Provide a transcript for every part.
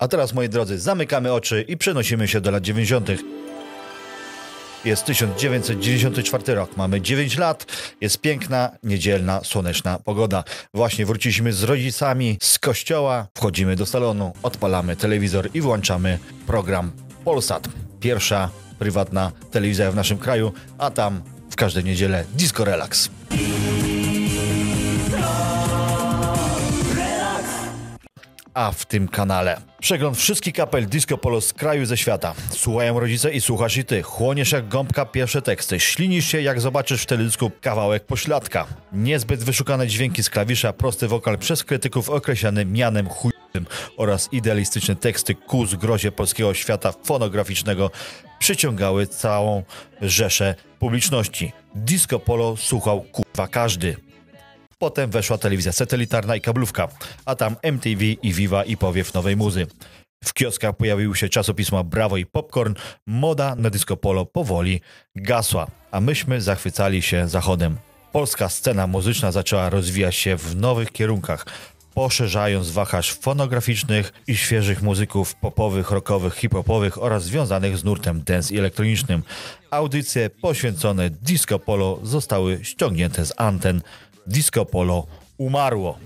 A teraz, moi drodzy, zamykamy oczy i przenosimy się do lat 90. Jest 1994 rok, mamy 9 lat, jest piękna, niedzielna, słoneczna pogoda. Właśnie wróciliśmy z rodzicami z kościoła, wchodzimy do salonu, odpalamy telewizor i włączamy program Polsat. Pierwsza prywatna telewizja w naszym kraju, a tam w każdej niedzielę Disco Relax. A w tym kanale przegląd wszystkich kapel disco polo z kraju i ze świata. Słuchają rodzice i słuchasz i ty. Chłoniesz jak gąbka pierwsze teksty. Ślinisz się jak zobaczysz w teledysku kawałek pośladka. Niezbyt wyszukane dźwięki z klawisza, prosty wokal przez krytyków określany mianem chuj oraz idealistyczne teksty ku zgrozie polskiego świata fonograficznego przyciągały całą rzeszę publiczności. Disco Polo słuchał kurwa każdy. Potem weszła telewizja satelitarna i kablówka, a tam MTV i Viva i powiew nowej muzy. W kioskach pojawiły się czasopisma Bravo i Popcorn, moda na disco polo powoli gasła, a myśmy zachwycali się zachodem. Polska scena muzyczna zaczęła rozwijać się w nowych kierunkach poszerzając wachlarz fonograficznych i świeżych muzyków popowych, rockowych, hip-hopowych oraz związanych z nurtem dance i elektronicznym. Audycje poświęcone disco polo zostały ściągnięte z anten. Disco polo umarło.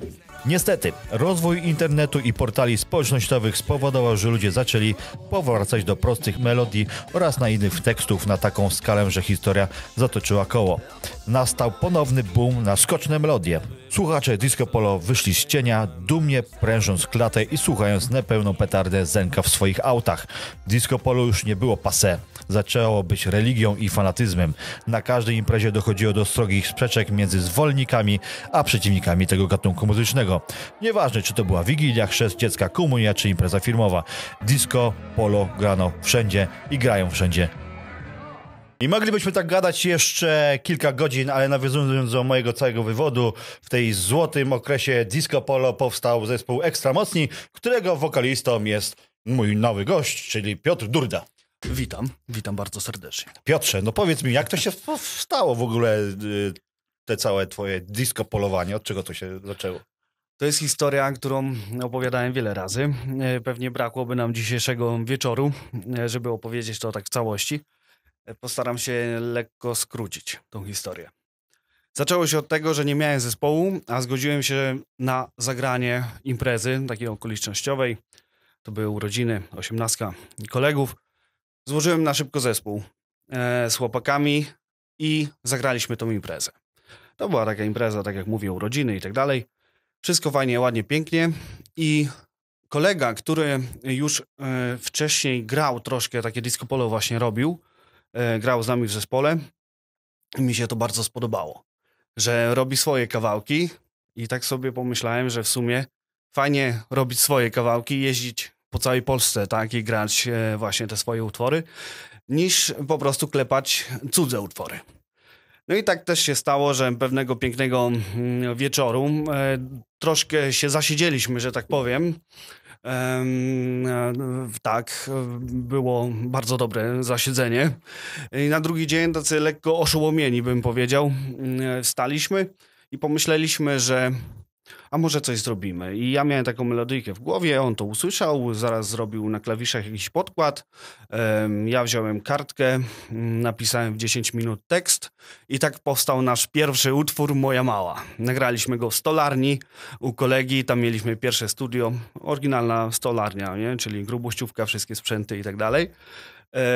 Niestety, rozwój internetu i portali społecznościowych spowodował, że ludzie zaczęli powracać do prostych melodii oraz na innych tekstów na taką skalę, że historia zatoczyła koło. Nastał ponowny boom na skoczne melodie. Słuchacze Disco Polo wyszli z cienia, dumnie prężąc klatę i słuchając nepełną petardę Zenka w swoich autach. Disco Polo już nie było passé. Zaczęło być religią i fanatyzmem. Na każdej imprezie dochodziło do strogich sprzeczek między zwolennikami a przeciwnikami tego gatunku muzycznego. Nieważne, czy to była wigilia, chrzest dziecka, komunia czy impreza firmowa. Disco Polo grano wszędzie i grają wszędzie i moglibyśmy tak gadać jeszcze kilka godzin, ale nawiązując do mojego całego wywodu, w tej złotym okresie disco polo powstał zespół Ekstra Mocni, którego wokalistą jest mój nowy gość, czyli Piotr Durda. Witam, witam bardzo serdecznie. Piotrze, no powiedz mi, jak to się stało w ogóle, y, te całe twoje disco polowanie, od czego to się zaczęło? To jest historia, którą opowiadałem wiele razy. Y, pewnie brakłoby nam dzisiejszego wieczoru, y, żeby opowiedzieć to tak w całości. E, postaram się lekko skrócić tą historię. Zaczęło się od tego, że nie miałem zespołu, a zgodziłem się na zagranie imprezy takiej okolicznościowej. To były urodziny, osiemnastka kolegów. Złożyłem na szybko zespół e, z chłopakami i zagraliśmy tą imprezę. To była taka impreza, tak jak mówię, urodziny i tak dalej. Wszystko fajnie, ładnie, pięknie i kolega, który już e, wcześniej grał troszkę, takie disco polo właśnie robił, E, grał z nami w zespole. I mi się to bardzo spodobało, że robi swoje kawałki i tak sobie pomyślałem, że w sumie fajnie robić swoje kawałki, jeździć po całej Polsce, tak, i grać e, właśnie te swoje utwory, niż po prostu klepać cudze utwory. No i tak też się stało, że pewnego pięknego mm, wieczoru e, troszkę się zasiedzieliśmy, że tak powiem, E, tak, e, było bardzo dobre zasiedzenie. I na drugi dzień tacy lekko oszołomieni, bym powiedział, mm, e, staliśmy i pomyśleliśmy, że a może coś zrobimy. I ja miałem taką melodyjkę w głowie, on to usłyszał, zaraz zrobił na klawiszach jakiś podkład. Ja wziąłem kartkę, mm, napisałem w 10 minut tekst i tak powstał nasz pierwszy utwór Moja Mała. Nagraliśmy go w stolarni u kolegi, tam mieliśmy pierwsze studio, oryginalna stolarnia, nie? czyli grubościówka, wszystkie sprzęty i tak dalej.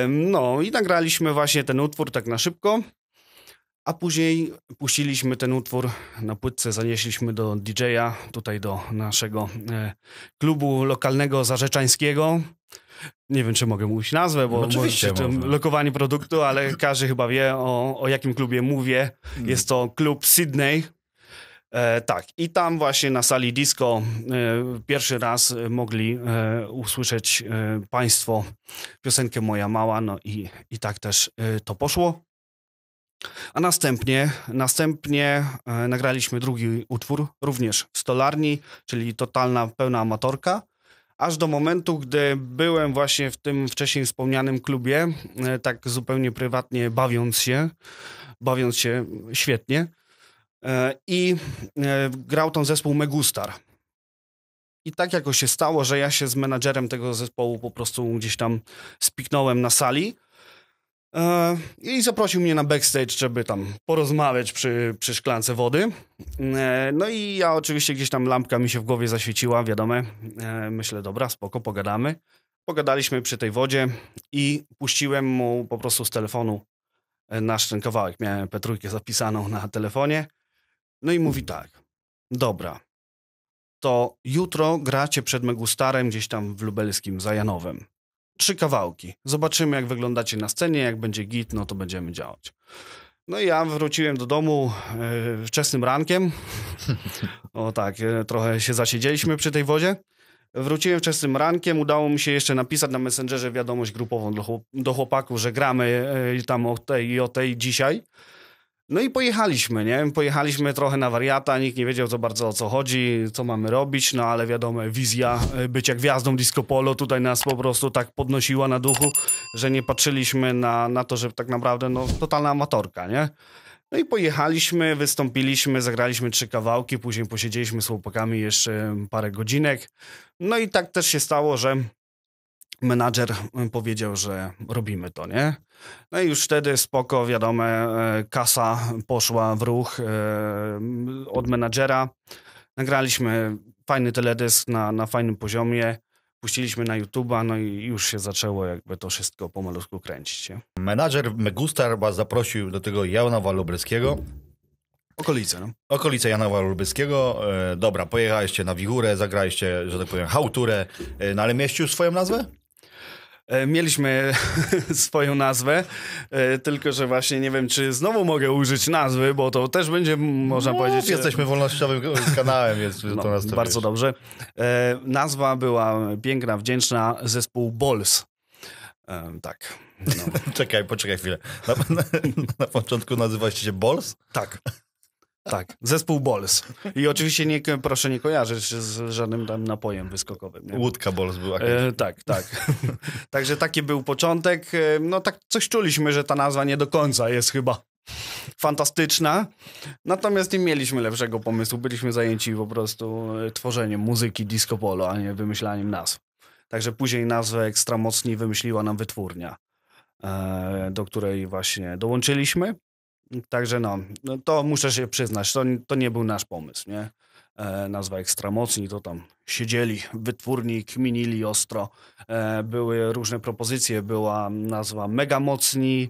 No i nagraliśmy właśnie ten utwór tak na szybko. A później puściliśmy ten utwór na płytce, zanieśliśmy do DJ-a, tutaj do naszego e, klubu lokalnego zarzeczańskiego. Nie wiem, czy mogę mówić nazwę, bo no oczywiście przy lokowanie produktu, ale każdy chyba wie o, o jakim klubie mówię. Mm. Jest to klub Sydney. E, tak, i tam właśnie na sali disco e, pierwszy raz e, mogli e, usłyszeć e, Państwo piosenkę Moja Mała, no i, i tak też e, to poszło. A następnie, następnie e, nagraliśmy drugi utwór, również w stolarni, czyli totalna, pełna amatorka. Aż do momentu, gdy byłem właśnie w tym wcześniej wspomnianym klubie, e, tak zupełnie prywatnie bawiąc się, bawiąc się świetnie, e, i grał tam zespół Megustar. I tak jakoś się stało, że ja się z menadżerem tego zespołu po prostu gdzieś tam spiknąłem na sali E, I zaprosił mnie na backstage, żeby tam porozmawiać przy, przy szklance wody. E, no i ja oczywiście gdzieś tam lampka mi się w głowie zaświeciła, wiadomo. E, myślę, dobra, spoko, pogadamy. Pogadaliśmy przy tej wodzie i puściłem mu po prostu z telefonu nasz ten kawałek. Miałem Petrujkę zapisaną na telefonie. No i mówi tak, dobra, to jutro gracie przed Megustarem gdzieś tam w lubelskim Zajanowem trzy kawałki. Zobaczymy, jak wyglądacie na scenie, jak będzie git, no to będziemy działać. No i ja wróciłem do domu yy, wczesnym rankiem. O tak, yy, trochę się zasiedzieliśmy przy tej wodzie. Wróciłem wczesnym rankiem, udało mi się jeszcze napisać na Messengerze wiadomość grupową do, chłop do chłopaków, że gramy yy, tam o tej i o tej dzisiaj. No i pojechaliśmy, nie? Pojechaliśmy trochę na wariata, nikt nie wiedział co bardzo o co chodzi, co mamy robić, no ale wiadomo, wizja y, bycia gwiazdą disco polo tutaj nas po prostu tak podnosiła na duchu, że nie patrzyliśmy na, na to, że tak naprawdę no totalna amatorka, nie? No i pojechaliśmy, wystąpiliśmy, zagraliśmy trzy kawałki, później posiedzieliśmy z chłopakami jeszcze parę godzinek. No i tak też się stało, że menadżer mm, powiedział, że robimy to, nie? No i już wtedy spoko, wiadomo, e, kasa poszła w ruch e, mm, od menadżera. Nagraliśmy fajny teledysk na, na fajnym poziomie puściliśmy na YouTube'a, no i już się zaczęło jakby to wszystko pomalutku kręcić. Nie? Menadżer Megustar was zaprosił do tego Janowa Lubelskiego. Okolice, no. Okolice Janowa Lubelskiego. E, dobra, pojechaliście na Wigurę, zagraliście, że tak powiem, hałturę, e, no ale mieścił swoją nazwę? E, mieliśmy swoją nazwę, e, tylko że właśnie nie wiem, czy znowu mogę użyć nazwy, bo to też będzie, można no, powiedzieć... E, jesteśmy wolnościowym kanałem, więc no, to nas Bardzo wiesz. dobrze. Nazwa była piękna, wdzięczna, zespół Bols. Tak. No. Czekaj, poczekaj chwilę. Na, na, na początku nazywaliście się Bols? Tak. Tak, zespół Bols. I oczywiście nie, proszę nie kojarzyć z żadnym tam napojem wyskokowym. Nie? Łódka Bols była. E, tak, tak. Także taki był początek. E, no tak coś czuliśmy, że ta nazwa nie do końca jest chyba fantastyczna. Natomiast nie mieliśmy lepszego pomysłu. Byliśmy zajęci po prostu e, tworzeniem muzyki disco polo, a nie wymyślaniem nazw. Także później nazwę ekstra mocniej wymyśliła nam wytwórnia, e, do której właśnie dołączyliśmy. Także no, no, to muszę się przyznać, to, to nie był nasz pomysł, nie? E, nazwa Ekstramocni, to tam siedzieli wytwórni, kminili ostro. E, były różne propozycje, była nazwa Mega Mocni,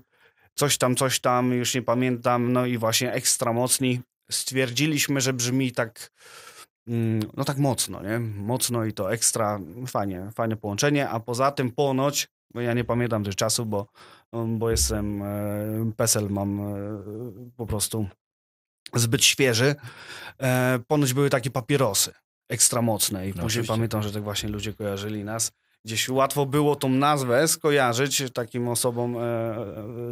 coś tam, coś tam, już nie pamiętam, no i właśnie Ekstramocni. Stwierdziliśmy, że brzmi tak, mm, no tak mocno, nie? Mocno i to ekstra, fajnie, fajne połączenie, a poza tym ponoć, ja nie pamiętam tych czasów, bo bo jestem, e, PESEL mam e, po prostu zbyt świeży. E, ponoć były takie papierosy ekstra mocne i no, później oczywiście. pamiętam, że tak właśnie ludzie kojarzyli nas. Gdzieś łatwo było tą nazwę skojarzyć takim osobom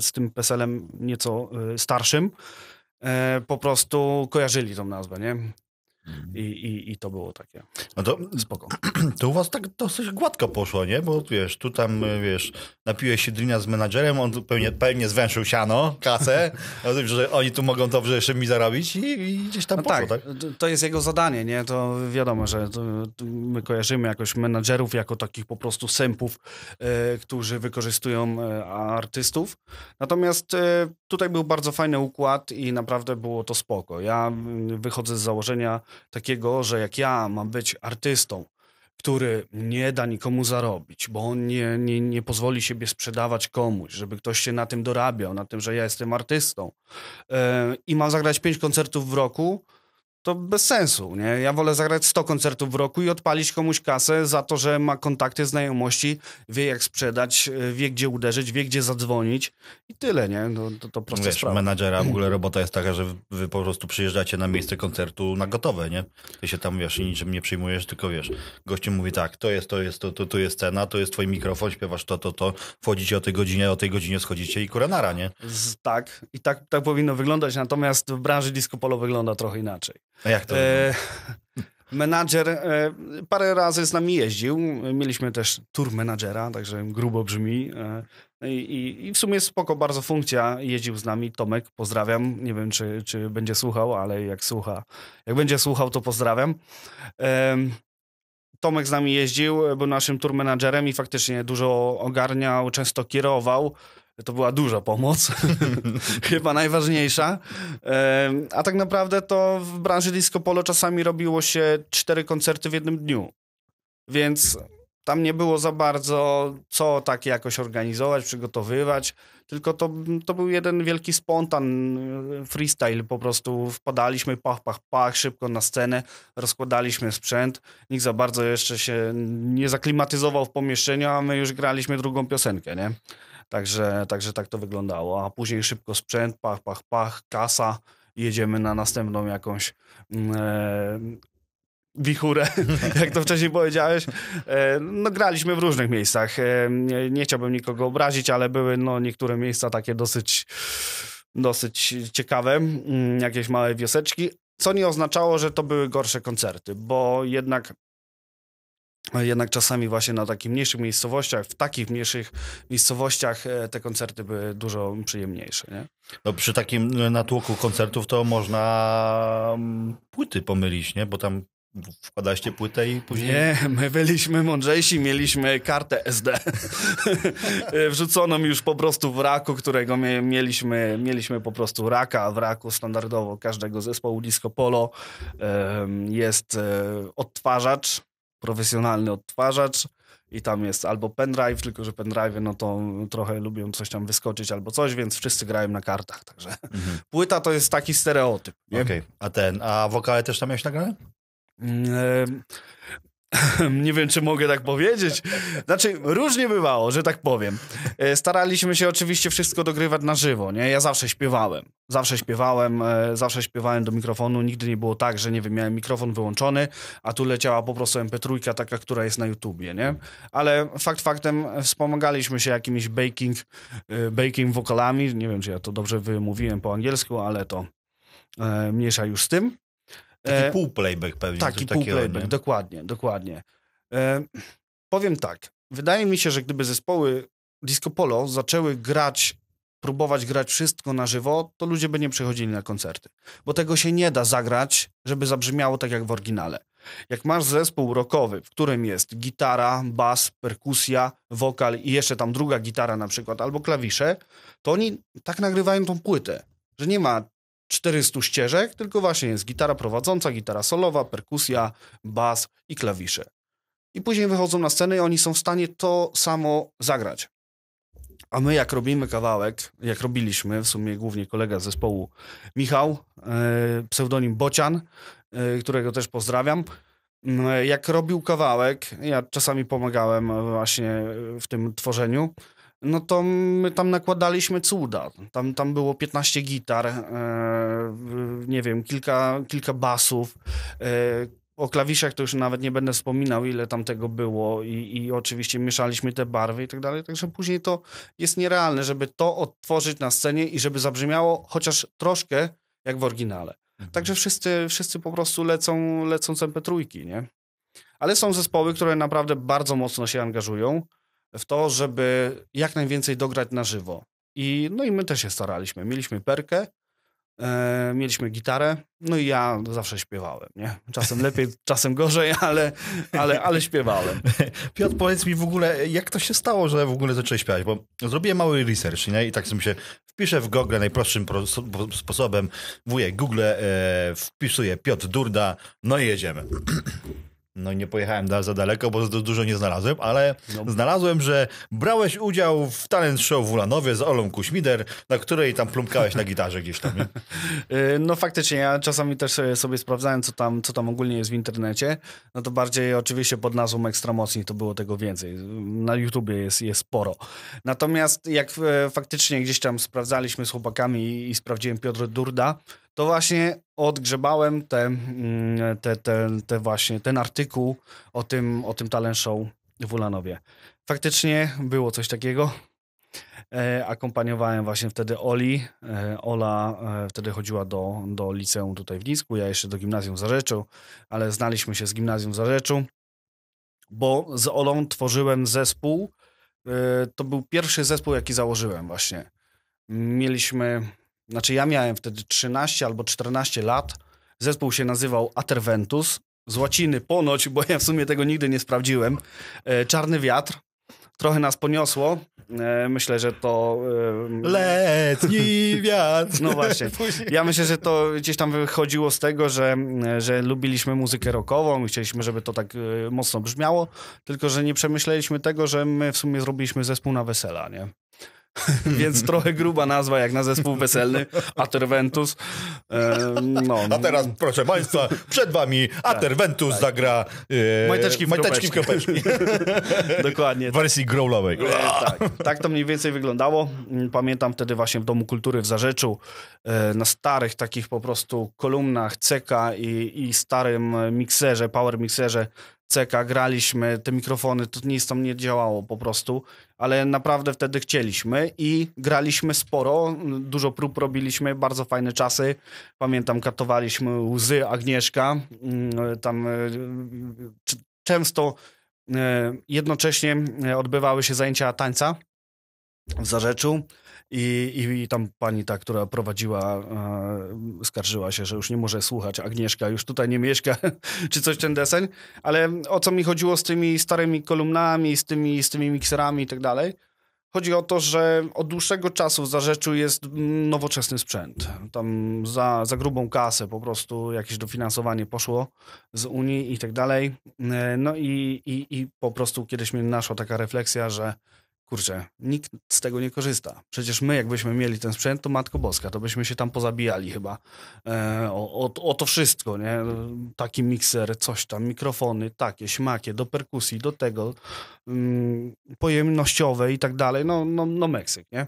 z tym PESELem nieco starszym. Po prostu kojarzyli tą nazwę, nie? Mhm. I, i, I to było takie. No to spoko. To u was tak dosyć gładko poszło, nie? Bo wiesz, tu tam, mm. wiesz, napiłeś się dnia z menadżerem, on pewnie, pewnie zwęszył siano, kasę, no, że oni tu mogą dobrze jeszcze mi zarobić i, i gdzieś tam no poszło, tak. tak? To jest jego zadanie, nie? To wiadomo, że to, to my kojarzymy jakoś menadżerów jako takich po prostu sępów, e, którzy wykorzystują e, artystów. Natomiast e, tutaj był bardzo fajny układ i naprawdę było to spoko. Ja mm, wychodzę z założenia, takiego, że jak ja mam być artystą, który nie da nikomu zarobić, bo on nie, nie, nie pozwoli siebie sprzedawać komuś, żeby ktoś się na tym dorabiał, na tym, że ja jestem artystą yy, i mam zagrać pięć koncertów w roku, to bez sensu, nie? Ja wolę zagrać 100 koncertów w roku i odpalić komuś kasę za to, że ma kontakty, znajomości, wie jak sprzedać, e, wie gdzie uderzyć, wie gdzie zadzwonić i tyle, nie? No, to, to prosta Wiesz, sprawa. menadżera w ogóle robota jest taka, że wy po prostu przyjeżdżacie na miejsce koncertu na gotowe, nie? Ty się tam, wiesz, niczym nie przyjmujesz, tylko wiesz, gościu mówi tak, to jest, to jest, to, to, to jest cena, to jest twój mikrofon, śpiewasz to, to, to, wchodzicie o tej godzinie, o tej godzinie schodzicie i kuranara, nie? Z, tak, i tak, tak powinno wyglądać, natomiast w branży disco polo wygląda trochę inaczej. A jak to? E, menadżer e, parę razy z nami jeździł. Mieliśmy też tour menadżera, także grubo brzmi. E, no i, I w sumie spoko bardzo funkcja. Jeździł z nami Tomek, pozdrawiam. Nie wiem, czy, czy będzie słuchał, ale jak słucha, jak będzie słuchał, to pozdrawiam. E, Tomek z nami jeździł, był naszym tour menadżerem i faktycznie dużo ogarniał, często kierował. To była duża pomoc, chyba najważniejsza. A tak naprawdę to w branży disco polo czasami robiło się cztery koncerty w jednym dniu. Więc tam nie było za bardzo co tak jakoś organizować, przygotowywać, tylko to, to był jeden wielki spontan e, freestyle. Po prostu wpadaliśmy, pach, pach, pach, szybko na scenę, rozkładaliśmy sprzęt. Nikt za bardzo jeszcze się nie zaklimatyzował w pomieszczeniu, a my już graliśmy drugą piosenkę, nie? Także, także tak to wyglądało. A później szybko sprzęt, pach, pach, pach, kasa, jedziemy na następną jakąś mm, e, wichurę, jak to wcześniej powiedziałeś. E, no graliśmy w różnych miejscach. E, nie, nie, chciałbym nikogo obrazić, ale były no, niektóre miejsca takie dosyć, dosyć ciekawe, mm, jakieś małe wioseczki, co nie oznaczało, że to były gorsze koncerty, bo jednak E, jednak czasami właśnie na takich mniejszych miejscowościach, w takich mniejszych miejscowościach e, te koncerty były dużo przyjemniejsze. Nie? No przy takim e, natłoku koncertów to można mm, płyty pomylić, nie? bo tam Wkładaliście płytę i później. Nie, my byliśmy mądrzejsi, mieliśmy kartę SD. Wrzucono mi już po prostu w raku, którego mieliśmy, mieliśmy po prostu raka. W raku standardowo każdego zespołu disco polo jest odtwarzacz profesjonalny odtwarzacz i tam jest albo pendrive, tylko że pendrive no to trochę lubią coś tam wyskoczyć albo coś, więc wszyscy grają na kartach. Także mhm. płyta to jest taki stereotyp. Okej, okay. a ten, a wokale też tam miałeś nagrane? Mm, nie wiem, czy mogę tak powiedzieć. Znaczy, różnie bywało, że tak powiem. E, staraliśmy się oczywiście wszystko dogrywać na żywo, nie? Ja zawsze śpiewałem. Zawsze śpiewałem, e, zawsze śpiewałem do mikrofonu. Nigdy nie było tak, że nie wiem, miałem mikrofon wyłączony, a tu leciała po prostu mp3, taka, która jest na YouTubie, nie? Ale fakt faktem wspomagaliśmy się jakimiś baking, e, baking wokalami. Nie wiem, czy ja to dobrze wymówiłem po angielsku, ale to mniejsza już z tym. Taki e, pół playback pewnie. Taki pół playback, dokładnie, dokładnie. E, powiem tak, wydaje mi się, że gdyby zespoły disco polo zaczęły grać, próbować grać wszystko na żywo, to ludzie by nie przychodzili na koncerty. Bo tego się nie da zagrać, żeby zabrzmiało tak jak w oryginale. Jak masz zespół rockowy, w którym jest gitara, bas, perkusja, wokal i jeszcze tam druga gitara na przykład, albo klawisze, to oni tak nagrywają tą płytę, że nie ma 400 ścieżek, tylko właśnie jest gitara prowadząca, gitara solowa, perkusja, bas i klawisze. I później wychodzą na scenę i oni są w stanie to samo zagrać. A my jak robimy kawałek, jak robiliśmy, w sumie głównie kolega z zespołu Michał, e, pseudonim Bocian, e, którego też pozdrawiam, no, jak robił kawałek, ja czasami pomagałem właśnie w tym tworzeniu, no to my tam nakładaliśmy cuda. Tam, tam było 15 gitar, e, nie wiem, kilka, kilka basów. E, o klawiszach to już nawet nie będę wspominał, ile tam tego było i, i oczywiście mieszaliśmy te barwy i tak dalej, także później to jest nierealne, żeby to odtworzyć na scenie i żeby zabrzmiało chociaż troszkę jak w oryginale. Mhm. Także wszyscy, wszyscy po prostu lecą, lecą z nie? Ale są zespoły, które naprawdę bardzo mocno się angażują, w to, żeby jak najwięcej dograć na żywo. I, no i my też się staraliśmy. Mieliśmy perkę, e, mieliśmy gitarę, no i ja zawsze śpiewałem, nie? Czasem lepiej, czasem gorzej, ale, ale, ale śpiewałem. Piotr, powiedz mi w ogóle, jak to się stało, że w ogóle zacząłeś śpiewać? Bo zrobiłem mały research, nie? I tak sobie się wpiszę w Google najprostszym sposobem, wujek Google, e, wpisuję Piotr Durda, no i jedziemy. No nie pojechałem za daleko, bo dużo nie znalazłem, ale no. znalazłem, że brałeś udział w talent show w Ulanowie z Olą Kuśmider, na której tam plumkałeś na gitarze gdzieś tam. Y, no faktycznie, ja czasami też sobie sprawdzałem, co tam, co tam ogólnie jest w internecie. No to bardziej oczywiście pod nazwą Ekstramocni to było tego więcej. Na YouTubie jest, jest sporo. Natomiast jak e, faktycznie gdzieś tam sprawdzaliśmy z chłopakami i, i sprawdziłem Piotr Durda, to właśnie odgrzebałem te, mm, te, te, te właśnie, ten artykuł o tym, o tym talent show w Ulanowie. Faktycznie było coś takiego. E, akompaniowałem właśnie wtedy Oli. E, Ola e, wtedy chodziła do, do liceum tutaj w Nisku, ja jeszcze do gimnazjum w Zarzeczu, ale znaliśmy się z gimnazjum w Zarzeczu, bo z Olą tworzyłem zespół. E, to był pierwszy zespół, jaki założyłem właśnie. Mieliśmy znaczy ja miałem wtedy 13 albo 14 lat. Zespół się nazywał Aterventus. Z łaciny ponoć, bo ja w sumie tego nigdy nie sprawdziłem. E, Czarny wiatr. Trochę nas poniosło. E, myślę, że to... E, Letni wiatr. No właśnie. Ja myślę, że to gdzieś tam wychodziło z tego, że, że lubiliśmy muzykę rockową i chcieliśmy, żeby to tak mocno brzmiało, tylko że nie przemyśleliśmy tego, że my w sumie zrobiliśmy zespół na wesela, nie? Więc trochę gruba nazwa jak na zespół weselny, Aterventus. E, no. A teraz proszę Państwa, przed Wami tak. Aterventus tak, tak. zagra e, majteczki w majteczki kropeczki. Dokładnie. W wersji growlowej. E, tak, tak to mniej więcej wyglądało. Mm, pamiętam wtedy właśnie w Domu Kultury w Zarzeczu e, na starych takich po prostu kolumnach CK i, i starym mikserze, power mikserze CK graliśmy, te mikrofony, to nic tam nie działało po prostu ale naprawdę wtedy chcieliśmy i graliśmy sporo, dużo prób robiliśmy, bardzo fajne czasy. Pamiętam, katowaliśmy łzy Agnieszka, mm, tam e, często e, jednocześnie e, odbywały się zajęcia tańca w Zarzeczu. I, I, tam pani ta, która prowadziła, e, skarżyła się, że już nie może słuchać. Agnieszka już tutaj nie mieszka, czy coś ten deseń. Ale o co mi chodziło z tymi starymi kolumnami, z tymi, z tymi mikserami i tak dalej? Chodzi o to, że od dłuższego czasu w Zarzeczu jest nowoczesny sprzęt. Tam za, za grubą kasę po prostu jakieś dofinansowanie poszło z Unii i tak dalej. E, no i, i, i po prostu kiedyś mnie naszła taka refleksja, że kurczę, nikt z tego nie korzysta. Przecież my, jakbyśmy mieli ten sprzęt, to Matko Boska, to byśmy się tam pozabijali chyba. E, o, o, o, to wszystko, nie? Taki mikser, coś tam, mikrofony, takie, śmakie, do perkusji, do tego, mm, pojemnościowe i tak dalej. No, no, no Meksyk, nie?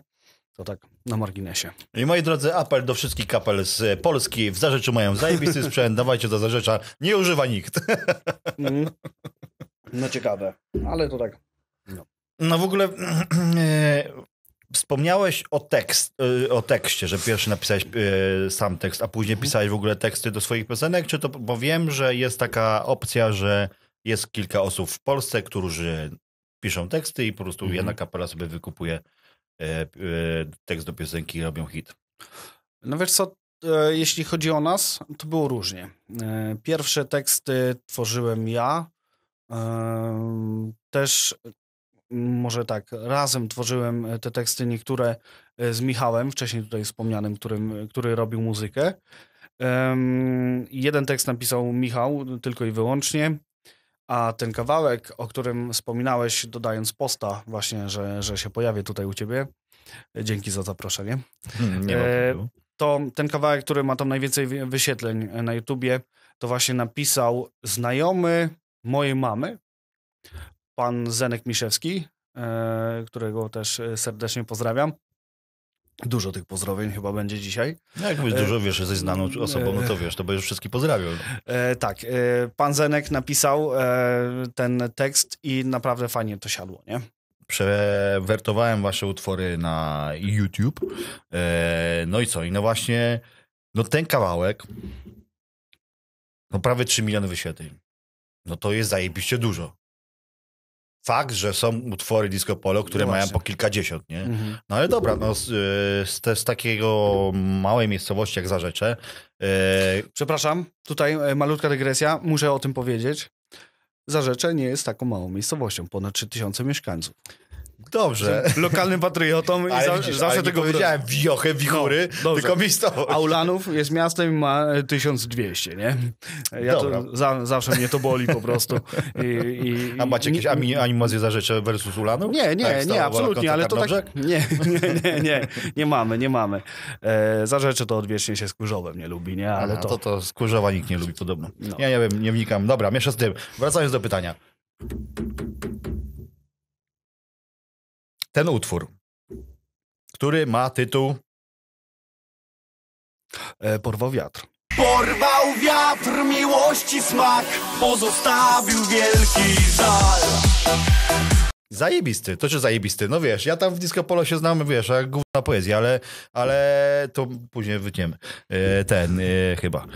To tak na marginesie. I moi drodzy, apel do wszystkich kapel z Polski. W Zarzeczu mają zajebisty sprzęt, dawajcie do Zarzecza. Nie używa nikt. Mhm. No ciekawe, ale to tak no w ogóle e, wspomniałeś o, tekst, e, o tekście, że pierwszy napisałeś e, sam tekst, a później mhm. pisałeś w ogóle teksty do swoich piosenek, czy to, bo wiem, że jest taka opcja, że jest kilka osób w Polsce, którzy piszą teksty i po prostu mhm. jedna kapela sobie wykupuje tekst do piosenki i robią hit. No wiesz co, jeśli chodzi o nas, to było różnie. Pierwsze teksty tworzyłem ja. Też może tak, razem tworzyłem e, te teksty niektóre e, z Michałem, wcześniej tutaj wspomnianym, którym, e, który robił muzykę. Um, jeden tekst napisał Michał tylko i wyłącznie, a ten kawałek, o którym wspominałeś, dodając posta, właśnie, że, że się pojawię tutaj u ciebie. Dzięki za zaproszenie. Hmm, nie e, to ten kawałek, który ma tam najwięcej wyświetleń na YouTubie, to właśnie napisał znajomy mojej mamy, pan Zenek Miszewski, e, którego też e, serdecznie pozdrawiam. Dużo tych pozdrowień chyba będzie dzisiaj. No jak mówisz e, dużo, wiesz, jesteś znaną osobą, no to wiesz, to będziesz wszystkich pozdrawiał. tak, pan Zenek napisał ten tekst i naprawdę fajnie to siadło, nie? Przewertowałem wasze utwory na YouTube. no i co? I no właśnie, no ten kawałek, no prawie 3 miliony wyświetleń. No to jest zajebiście dużo fakt, że są utwory disco polo, które no mają po kilkadziesiąt, nie? Mhm. No ale dobra, no z, y, z, z takiego małej miejscowości jak Zarzecze. E... Przepraszam, tutaj e, malutka dygresja, muszę o tym powiedzieć. Zarzecze nie jest taką małą miejscowością, ponad 3000 mieszkańców. Dobrze. Lokalnym patriotom i za, widzisz, zawsze tego powiedziałem. Wiochę, wichury, no, tylko miejscowość. Aulanów jest miastem i ma 1200, e, nie? Ja to, za, zawsze mnie to boli po prostu. I, i, A macie jakieś nie, animacje za rzeczy versus Ulanów? Nie, nie, tak, nie, absolutnie, ale to tak... Nie, nie, nie, nie, nie mamy, nie mamy. E, za rzeczy to odwiecznie się z nie lubi, nie? Ale A, to... to... to nikt nie lubi podobno. No. Ja nie wiem, nie wnikam. Dobra, miesza z tym. Wracając do pytania ten utwór, który ma tytuł e, Porwał wiatr. Porwał wiatr miłości smak, pozostawił wielki żal. Zajebisty, to czy zajebisty? No wiesz, ja tam w Disco Polo się znam, wiesz, jak główna poezja, ale, ale to później wytniemy. E, ten e, chyba.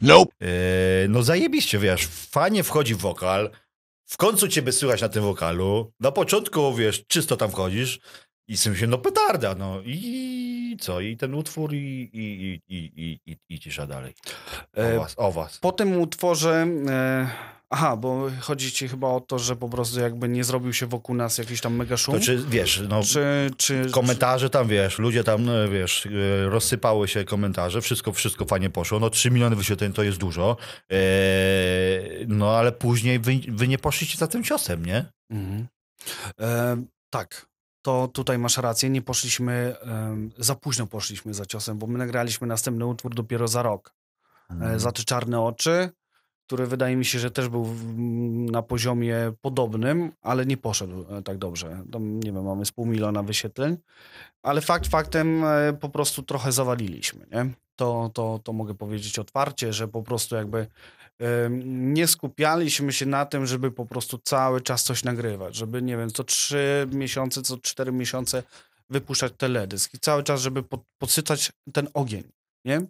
Nope. No zajebiście, wiesz, fajnie wchodzi w wokal, w końcu ciebie słychać na tym wokalu. Na początku, wiesz, czysto tam wchodzisz i sobie się, no petarda, no i co? I ten utwór i, i, i, i, i, i cisza dalej. O e, was, o was. Po tym utworze... E Aha, bo chodzi ci chyba o to, że po prostu jakby nie zrobił się wokół nas jakiś tam mega szum? To czy, wiesz, no, czy, czy, komentarze tam, wiesz, ludzie tam, no, wiesz, y, rozsypały się komentarze, wszystko, wszystko fajnie poszło, no 3 miliony wyświetleń to jest dużo, eee, no ale później wy, wy, nie poszliście za tym ciosem, nie? Mhm. E, tak, to tutaj masz rację, nie poszliśmy, za późno poszliśmy za ciosem, bo my nagraliśmy następny utwór dopiero za rok. E, mhm. Za te czarne oczy, który wydaje mi się, że też był na poziomie podobnym, ale nie poszedł e, tak dobrze. Tam, nie wiem, mamy z pół miliona wyświetleń, ale fakt faktem e, po prostu trochę zawaliliśmy, nie? To, to, to mogę powiedzieć otwarcie, że po prostu jakby e, nie skupialiśmy się na tym, żeby po prostu cały czas coś nagrywać, żeby, nie wiem, co trzy miesiące, co cztery miesiące wypuszczać teledysk i cały czas, żeby podsycać ten ogień, nie?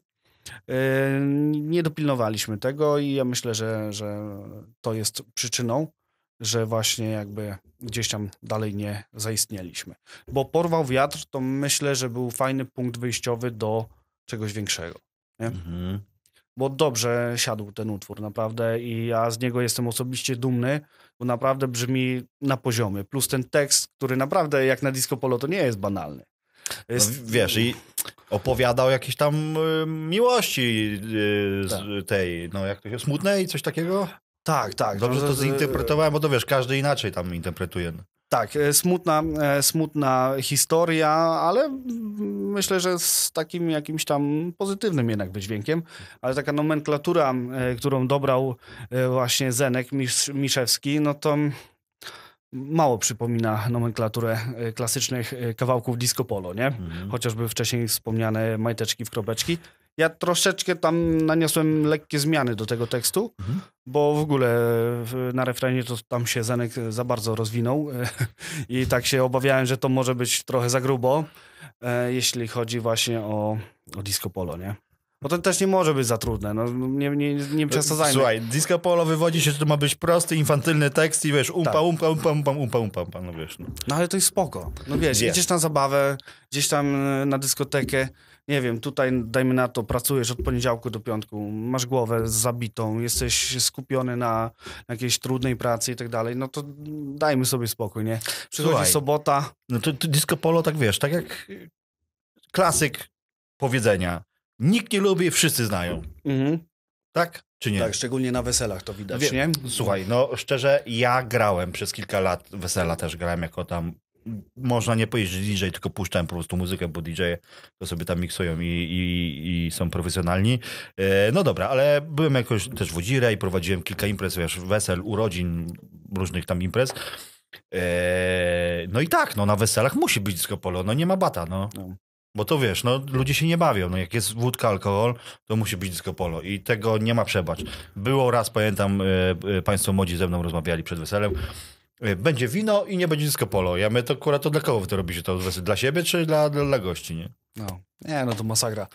E, nie dopilnowaliśmy tego i ja myślę, że, że to jest przyczyną, że właśnie jakby gdzieś tam dalej nie zaistnieliśmy. Bo porwał wiatr, to myślę, że był fajny punkt wyjściowy do czegoś większego. Mhm. Bo dobrze siadł ten utwór, naprawdę, i ja z niego jestem osobiście dumny, bo naprawdę brzmi na poziomie. Plus ten tekst, który naprawdę jak na disco polo to nie jest banalny. No, Jest, wiesz, i opowiada o jakiejś tam y, miłości y, tak. tej, no jak to się, smutnej, coś takiego? Tak, tak. Dobrze to, to zinterpretowałem, bo to wiesz, każdy inaczej tam interpretuje. Tak, e, smutna, e, smutna historia, ale myślę, że z takim jakimś tam pozytywnym jednak wydźwiękiem, ale taka nomenklatura, e, którą dobrał właśnie Zenek Misz, Miszewski, no to mało przypomina nomenklaturę e, klasycznych e, kawałków disco polo, nie? Mhm. Chociażby wcześniej wspomniane majteczki w krobeczki. Ja troszeczkę tam naniosłem lekkie zmiany do tego tekstu, mhm. bo w ogóle na refrenie to tam się Zenek za bardzo rozwinął e, i tak się obawiałem, że to może być trochę za grubo, jeśli chodzi właśnie o, o disco polo, nie? Bo to też nie może być za trudne. No, nie, nie, nie często zajmę. Słuchaj, disco polo wywodzi się, że to ma być prosty, infantylny tekst i wiesz, umpa, tak. umpa, umpa, umpa, umpa, umpa, umpa, no wiesz. No. no ale to jest spoko. No wiesz, yes. idziesz na zabawę, gdzieś tam e, na dyskotekę, nie wiem, tutaj dajmy na to, pracujesz od poniedziałku do piątku, masz głowę zabitą, jesteś skupiony na, na jakiejś trudnej pracy i tak dalej, no to dajmy sobie spokój, nie? Przychodzi Słuchaj, sobota. No to, to disco polo, tak wiesz, tak jak klasyk powiedzenia Nikt nie lubi, wszyscy znają. Mhm. Tak? Czy nie? Tak, szczególnie na weselach to widać, nie? Słuchaj, no szczerze, ja grałem przez kilka lat, wesela też grałem jako tam można nie powiedzieć DJ, tylko puszczałem po prostu muzykę, bo DJ to sobie tam miksują i, i, i są profesjonalni. E, no dobra, ale byłem jakoś też w Udzire i prowadziłem kilka imprez, wiesz, wesel, urodzin, różnych tam imprez. E, no i tak, no na weselach musi być disco polo, no nie ma bata, no. no. Bo to wiesz, no ludzie się nie bawią. No, jak jest wódka, alkohol, to musi być disco polo i tego nie ma przebacz. Było raz, pamiętam, e, e, państwo młodzi ze mną rozmawiali przed weselem, e, będzie wino i nie będzie disco polo. Ja my to akurat to dla kogo wy to robicie? To dla siebie czy dla, dla, gości, nie? No, nie, no to masakra.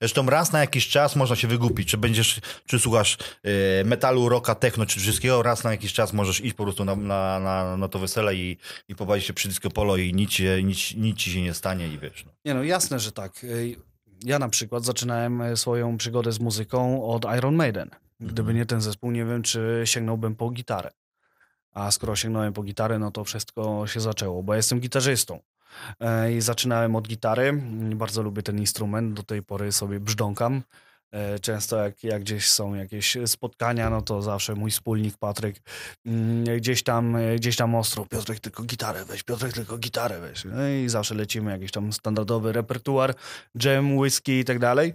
Zresztą raz na jakiś czas można się wygupić, czy będziesz, czy słuchasz y, metalu, rocka, techno, czy wszystkiego, raz na jakiś czas możesz iść po prostu na, na, na, na to wesele i, i pobawić się przy disco polo i nic, nic, nic ci się nie stanie i wiesz. No. Nie no, jasne, że tak. E, ja na przykład zaczynałem e, swoją przygodę z muzyką od Iron Maiden. Gdyby mhm. nie ten zespół, nie wiem, czy sięgnąłbym po gitarę. A skoro sięgnąłem po gitarę, no to wszystko się zaczęło, bo jestem gitarzystą. E, I zaczynałem od gitary. Bardzo lubię ten instrument, do tej pory sobie brzdąkam. E, często jak, jak gdzieś są jakieś spotkania, no to zawsze mój wspólnik Patryk mm, gdzieś tam, gdzieś tam ostro, Piotrek tylko gitarę weź, Piotrek tylko gitarę weź. No i zawsze lecimy jakiś tam standardowy repertuar, jam, whisky i tak dalej.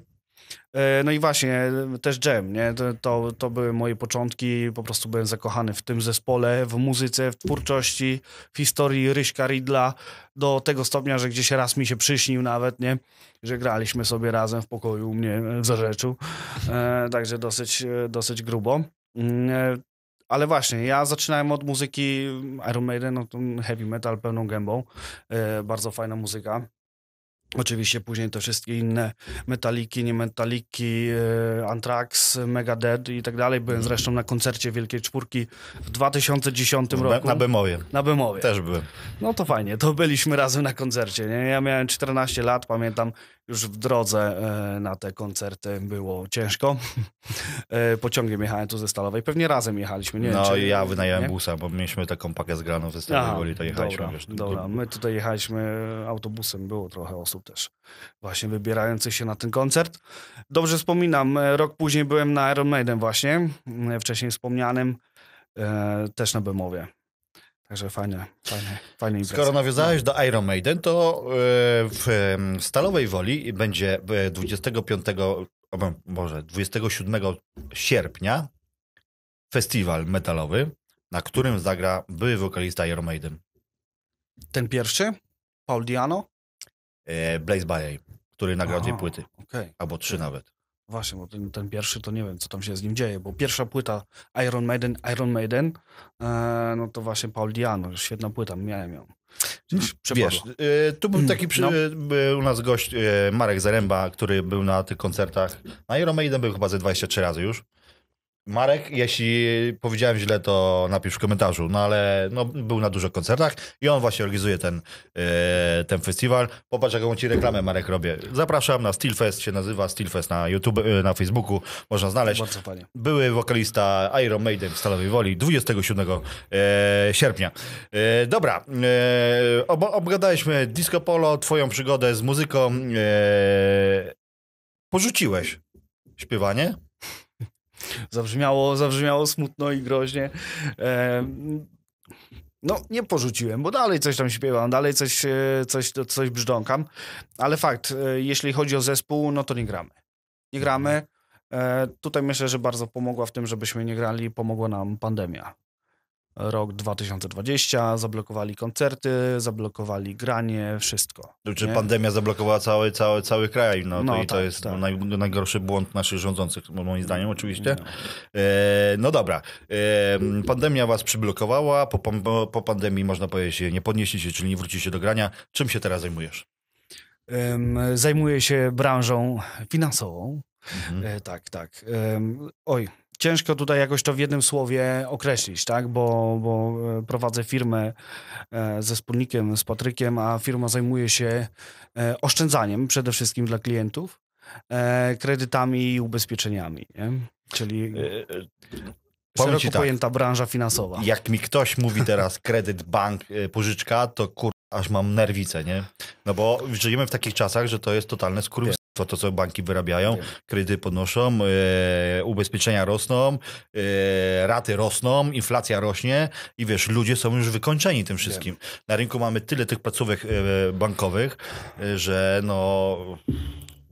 E, no i właśnie, też Jam, nie? To, to, to, były moje początki, po prostu byłem zakochany w tym zespole, w muzyce, w twórczości, w historii Ryśka Ridla, do tego stopnia, że gdzieś raz mi się przyśnił nawet, nie? Że graliśmy sobie razem w pokoju u mnie w Zarzeczu, e, także dosyć, dosyć grubo. Mm, e, ale właśnie, ja zaczynałem od muzyki Iron Maiden, no, heavy metal pełną gębą, e, bardzo fajna muzyka. Oczywiście później te wszystkie inne metaliki, nie metaliki, e, Anthrax, Megadeth i tak dalej. Byłem mhm. zresztą na koncercie Wielkiej Czwórki w 2010 roku. Na Bemowie. Na Bemowie. Też byłem. No to fajnie, to byliśmy razem na koncercie. Nie? Ja miałem 14 lat, pamiętam, już w drodze e, na te koncerty było ciężko. E, pociągiem jechałem tu ze Stalowej. Pewnie razem jechaliśmy, nie No wiem, czy... ja wynająłem nie? busa, bo mieliśmy taką pakę zgraną ze Stalowej Woli, to jechaliśmy. Dobra, wiesz, dobra. my tutaj jechaliśmy autobusem, było trochę osób też właśnie wybierających się na ten koncert. Dobrze wspominam, e, rok później byłem na Iron Maiden właśnie, wcześniej wspomnianym, też na Bemowie. Także fajne, fajne, fajnie. Skoro nawiązałeś do Iron Maiden, to e, e, w Stalowej Woli będzie 25, może 27 sierpnia festiwal metalowy, na którym zagra były wokalista Iron Maiden. Ten pierwszy? Paul Diano? E, Blaze Bayer, który nagrał dwie płyty. Okay. Albo trzy okay. nawet. Właśnie, bo ten, ten, pierwszy to nie wiem, co tam się z nim dzieje, bo pierwsza płyta Iron Maiden, Iron Maiden, e, no to właśnie Paul Diano, świetna płyta, miałem ją. Mm, wiesz, y, tu był mm, taki przy, no. był u nas gość y, Marek Zaremba, który był na tych koncertach. Na Iron Maiden był chyba ze 23 razy już. Marek, jeśli powiedziałem źle, to napisz w komentarzu, no ale no, był na dużo koncertach i on właśnie organizuje ten, e, ten festiwal. Popatrz, jaką ci reklamę Marek robię. Zapraszam na Steelfest, się nazywa Steelfest na YouTube, e, na Facebooku, można znaleźć. Bardzo fajnie. Były wokalista Iron Maiden w Stalowej Woli 27 e, sierpnia. E, dobra, e, ob obgadaliśmy Disco Polo, twoją przygodę z muzyką. E, porzuciłeś śpiewanie? Zabrzmiało, zabrzmiało smutno i groźnie. No, nie porzuciłem, bo dalej coś tam śpiewam, dalej coś, e, coś, coś brzdąkam, ale fakt, e, jeśli chodzi o zespół, no to nie gramy. Nie gramy. Mhm. E, tutaj myślę, że bardzo pomogła w tym, żebyśmy nie grali, pomogła nam pandemia rok 2020, zablokowali koncerty, zablokowali granie, wszystko. Czy pandemia zablokowała cały, cały, cały kraj, no, no to, i to tak, jest tak. naj, najgorszy błąd naszych rządzących, moim zdaniem no, oczywiście. No, e, no dobra, e, pandemia was przyblokowała, po, po, po pandemii można powiedzieć nie podnieśliście, czyli nie się do grania. Czym się teraz zajmujesz? Um, zajmuję się branżą finansową. Mhm. E, tak, tak. oj, ciężko tutaj jakoś to w jednym słowie określić, tak? Bo, bo e, prowadzę firmę e, ze wspólnikiem, z Patrykiem, a firma zajmuje się e, oszczędzaniem przede wszystkim dla klientów, kredytami i ubezpieczeniami, nie? Czyli... Powiem szeroko tak. pojęta branża finansowa. Jak mi ktoś mówi teraz kredyt, bank, pożyczka, to kur... aż mam nerwice, nie? No bo żyjemy w takich czasach, że to jest totalne skurwy to, to co banki wyrabiają, tak. kredyty podnoszą, e, ubezpieczenia rosną, e, raty rosną, inflacja rośnie i wiesz, ludzie są już wykończeni tym wszystkim. Na rynku mamy tyle tych placówek e, bankowych, że no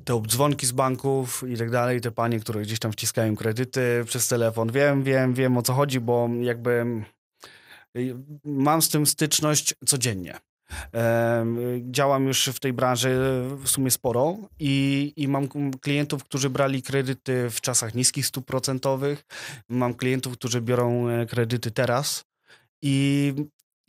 te dzwonki z banków i tak dalej, te panie, które gdzieś tam wciskają kredyty przez telefon. Wiem, wiem, wiem o co chodzi, bo jakby y, mam z tym styczność codziennie. Działam już w tej branży w sumie sporo i, i mam klientów, którzy brali kredyty w czasach niskich stóp procentowych. Mam klientów, którzy biorą e, kredyty teraz. I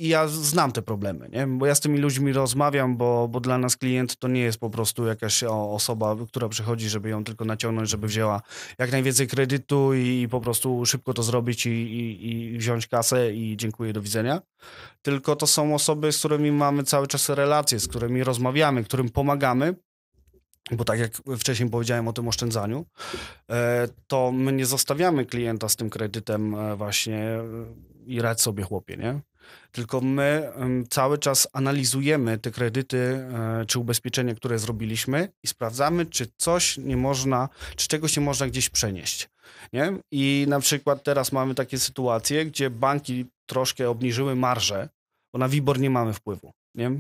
i ja znam te problemy, nie? bo ja z tymi ludźmi rozmawiam, bo, bo dla nas klient to nie jest po prostu jakaś osoba, która przychodzi, żeby ją tylko naciągnąć, żeby wzięła jak najwięcej kredytu i, i po prostu szybko to zrobić i, i, i, wziąć kasę i dziękuję, do widzenia. Tylko to są osoby, z którymi mamy cały czas relacje, z którymi rozmawiamy, którym pomagamy, bo tak jak wcześniej powiedziałem o tym oszczędzaniu, e, to my nie zostawiamy klienta z tym kredytem e, właśnie e, i radź sobie chłopie, nie? Tylko my cały czas analizujemy te kredyty e, czy ubezpieczenia, które zrobiliśmy i sprawdzamy, czy coś nie można, czy czegoś nie można gdzieś przenieść. Nie? I na przykład teraz mamy takie sytuacje, gdzie banki troszkę obniżyły marże, bo na WIBOR nie mamy wpływu. Nie?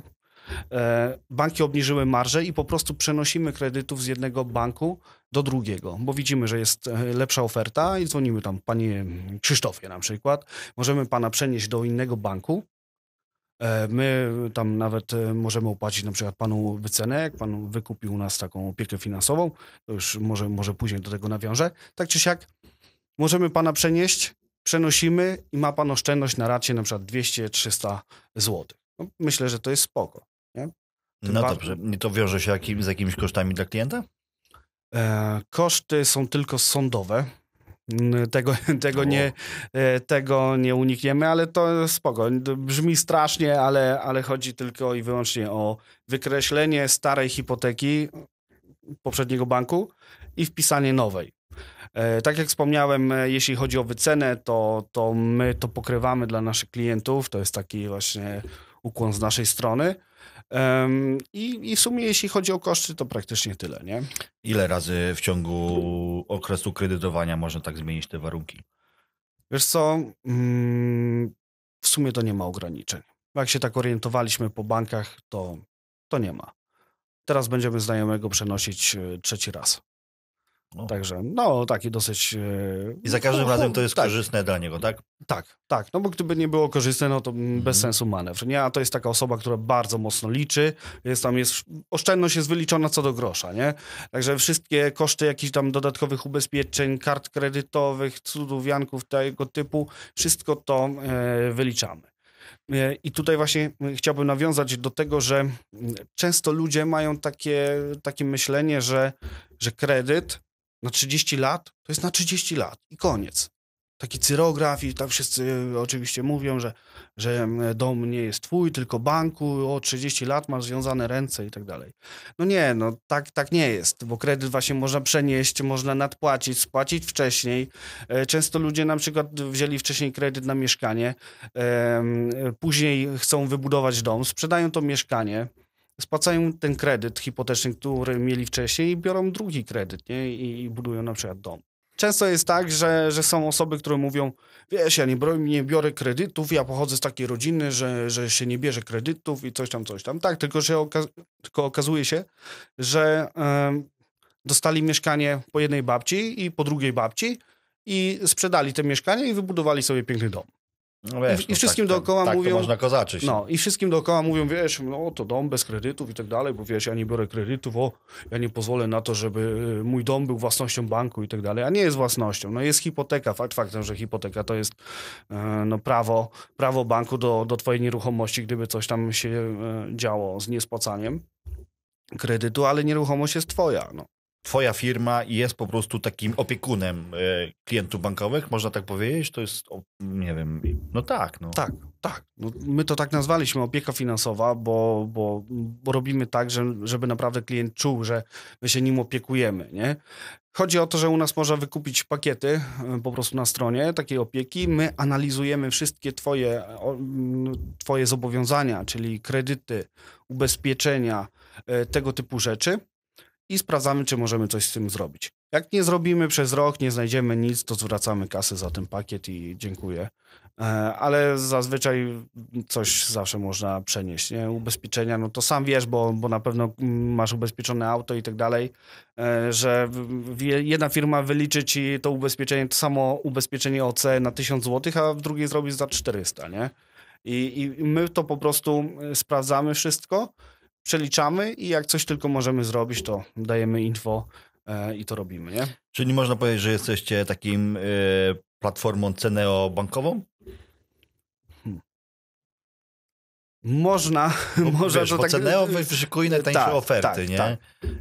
E, banki obniżyły marże i po prostu przenosimy kredytów z jednego banku do drugiego, bo widzimy, że jest e, lepsza oferta i dzwonimy tam, panie Krzysztofie na przykład, możemy pana przenieść do innego banku, e, My tam nawet e, możemy opłacić na przykład panu wycenę, jak pan wykupił u nas taką opiekę finansową, to już może, może później do tego nawiążę. Tak czy siak, możemy pana przenieść, przenosimy i ma pan oszczędność na racie na przykład 200-300 zł. No, myślę, że to jest spoko. Nie? no dobrze, to wiąże się jakim, z jakimiś kosztami dla klienta? E, koszty są tylko sądowe. Tego, tego, nie, e, tego nie unikniemy, ale to spoko. Brzmi strasznie, ale, ale chodzi tylko i wyłącznie o wykreślenie starej hipoteki poprzedniego banku i wpisanie nowej. E, tak jak wspomniałem, jeśli chodzi o wycenę, to, to my to pokrywamy dla naszych klientów. To jest taki właśnie ukłon z naszej strony. Um, i, I w sumie jeśli chodzi o koszty, to praktycznie tyle, nie? Ile razy w ciągu okresu kredytowania można tak zmienić te warunki? Wiesz co, mm, w sumie to nie ma ograniczeń. Jak się tak orientowaliśmy po bankach, to, to nie ma. Teraz będziemy znajomego przenosić e, trzeci raz. No. Także, no, taki dosyć... E, I za każdym no, razem to no, jest tak. korzystne dla niego, tak? Tak, tak. No bo gdyby nie było korzystne, no to mm, mhm. bez sensu manewr. Nie, a to jest taka osoba, która bardzo mocno liczy. Jest tam, jest... Oszczędność jest wyliczona co do grosza, nie? Także wszystkie koszty jakichś tam dodatkowych ubezpieczeń, kart kredytowych, cudów, janków tego typu, wszystko to e, wyliczamy. E, I tutaj właśnie e, chciałbym nawiązać do tego, że mm, często ludzie mają takie, takie myślenie, że, że kredyt na 30 lat, to jest na 30 lat i koniec. Taki cyrograf i tak wszyscy e, oczywiście mówią, że, że dom nie jest twój, tylko banku, o 30 lat masz związane ręce i tak dalej. No nie, no tak, tak nie jest, bo kredyt właśnie można przenieść, można nadpłacić, spłacić wcześniej. E, często ludzie na przykład wzięli wcześniej kredyt na mieszkanie, e, później chcą wybudować dom, sprzedają to mieszkanie, spłacają ten kredyt hipoteczny, który mieli wcześniej i biorą drugi kredyt nie? I, i budują na przykład dom. Często jest tak, że, że są osoby, które mówią, wiesz, ja nie, biorę, nie biorę kredytów, ja pochodzę z takiej rodziny, że, że się nie bierze kredytów i coś tam, coś tam. Tak, tylko, że oka tylko okazuje się, że dostali mieszkanie po jednej babci i po drugiej babci i sprzedali te mieszkanie i wybudowali sobie piękny dom. No wiesz, I, no wszystkim tak, dookoła tak, mówią. można kozaczyć. No, no i wszystkim dookoła mówią, wiesz, no to dom bez kredytów i tak dalej, bo wiesz, ja nie biorę kredytów, o, ja nie pozwolę na to, żeby y, mój dom był własnością banku i tak dalej, a nie jest własnością. No jest hipoteka, fakt faktem, że hipoteka to jest e, no, prawo, prawo banku do, do twojej nieruchomości, gdyby coś tam się e, działo z niespłacaniem kredytu, ale nieruchomość jest twoja. No twoja firma jest po prostu takim opiekunem e, klientów bankowych, można tak powiedzieć? To jest, nie wiem, no tak. No. Tak, tak. No, my to tak nazwaliśmy opieka finansowa, bo, bo, bo robimy tak, że, żeby naprawdę klient czuł, że my się nim opiekujemy, nie? Chodzi o to, że u nas można wykupić pakiety e, po prostu na stronie takiej opieki. My analizujemy wszystkie twoje, twoje zobowiązania, czyli kredyty, ubezpieczenia, e, tego typu rzeczy i sprawdzamy, czy możemy coś z tym zrobić. Jak nie zrobimy przez rok, nie znajdziemy nic, to zwracamy kasę za ten pakiet i dziękuję. E, ale zazwyczaj coś zawsze można przenieść. Nie? Ubezpieczenia, no to sam wiesz, bo, bo na pewno mm, masz ubezpieczone auto i tak dalej, e, że jedna firma wyliczy ci to ubezpieczenie, to samo ubezpieczenie OC na 1000 zł, a w drugiej zrobisz za 400, nie? I, I my to po prostu e, sprawdzamy wszystko przeliczamy i jak coś tylko możemy zrobić, to dajemy info e, i to robimy, nie? Czyli można powiedzieć, że jesteście takim e, platformą ceneo-bankową? Hmm. Można, Bo, można wiesz, to tak... Ceneo y, wyszykuje y, najtańsze tak, oferty, tak, nie? Tak.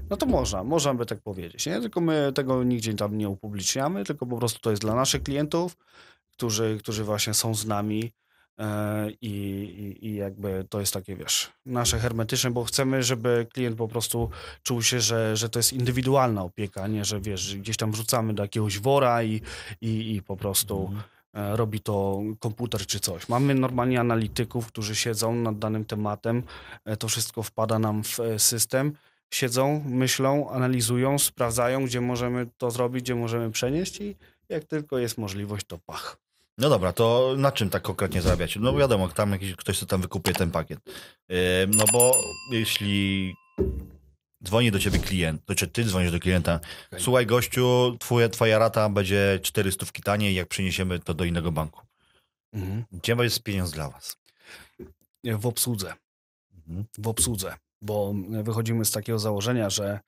No to można, można by tak powiedzieć, nie? Tylko my tego nigdzie tam nie upubliczniamy, tylko po prostu to jest dla naszych klientów, którzy, którzy właśnie są z nami, E, I, i, I, jakby to jest takie, wiesz, nasze hermetyczne, bo chcemy, żeby klient po prostu czuł się, że, że to jest indywidualna opieka, nie, że wiesz, gdzieś tam wrzucamy do jakiegoś wora i, i, i po prostu mhm. E, robi to komputer czy coś. Mamy normalnie analityków, którzy siedzą nad danym tematem, e, to wszystko wpada nam w system, siedzą, myślą, analizują, sprawdzają, gdzie możemy to zrobić, gdzie możemy przenieść i jak tylko jest możliwość, to pach. No dobra, to na czym tak konkretnie zarabiacie? No wiadomo, tam jakiś, ktoś sobie tam wykupuje ten pakiet. Yy, no bo jeśli dzwoni do ciebie klient, to czy ty dzwonisz do klienta, okay. słuchaj gościu, twoja, twoja rata będzie 400 taniej, jak przyniesiemy to do innego banku. Mhm. Gdzie jest pieniądz dla was? W obsłudze. Mhm. W obsłudze, bo wychodzimy z takiego założenia, że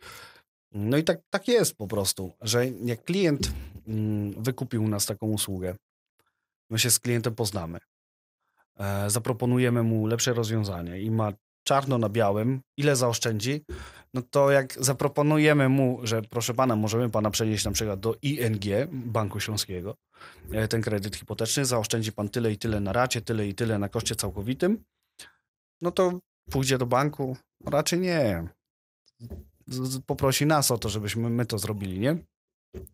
no i tak, tak jest po prostu, że jak klient mm, wykupił u nas taką usługę, My się z klientem poznamy. E, zaproponujemy mu lepsze rozwiązanie i ma czarno na białym, ile zaoszczędzi, no to jak zaproponujemy mu, że proszę pana, możemy pana przenieść na przykład do ING, Banku Śląskiego, e, ten kredyt hipoteczny, zaoszczędzi pan tyle i tyle na racie, tyle i tyle na koszcie całkowitym, no to pójdzie do banku? Raczej nie. Poprosi nas o to, żebyśmy my to zrobili, nie?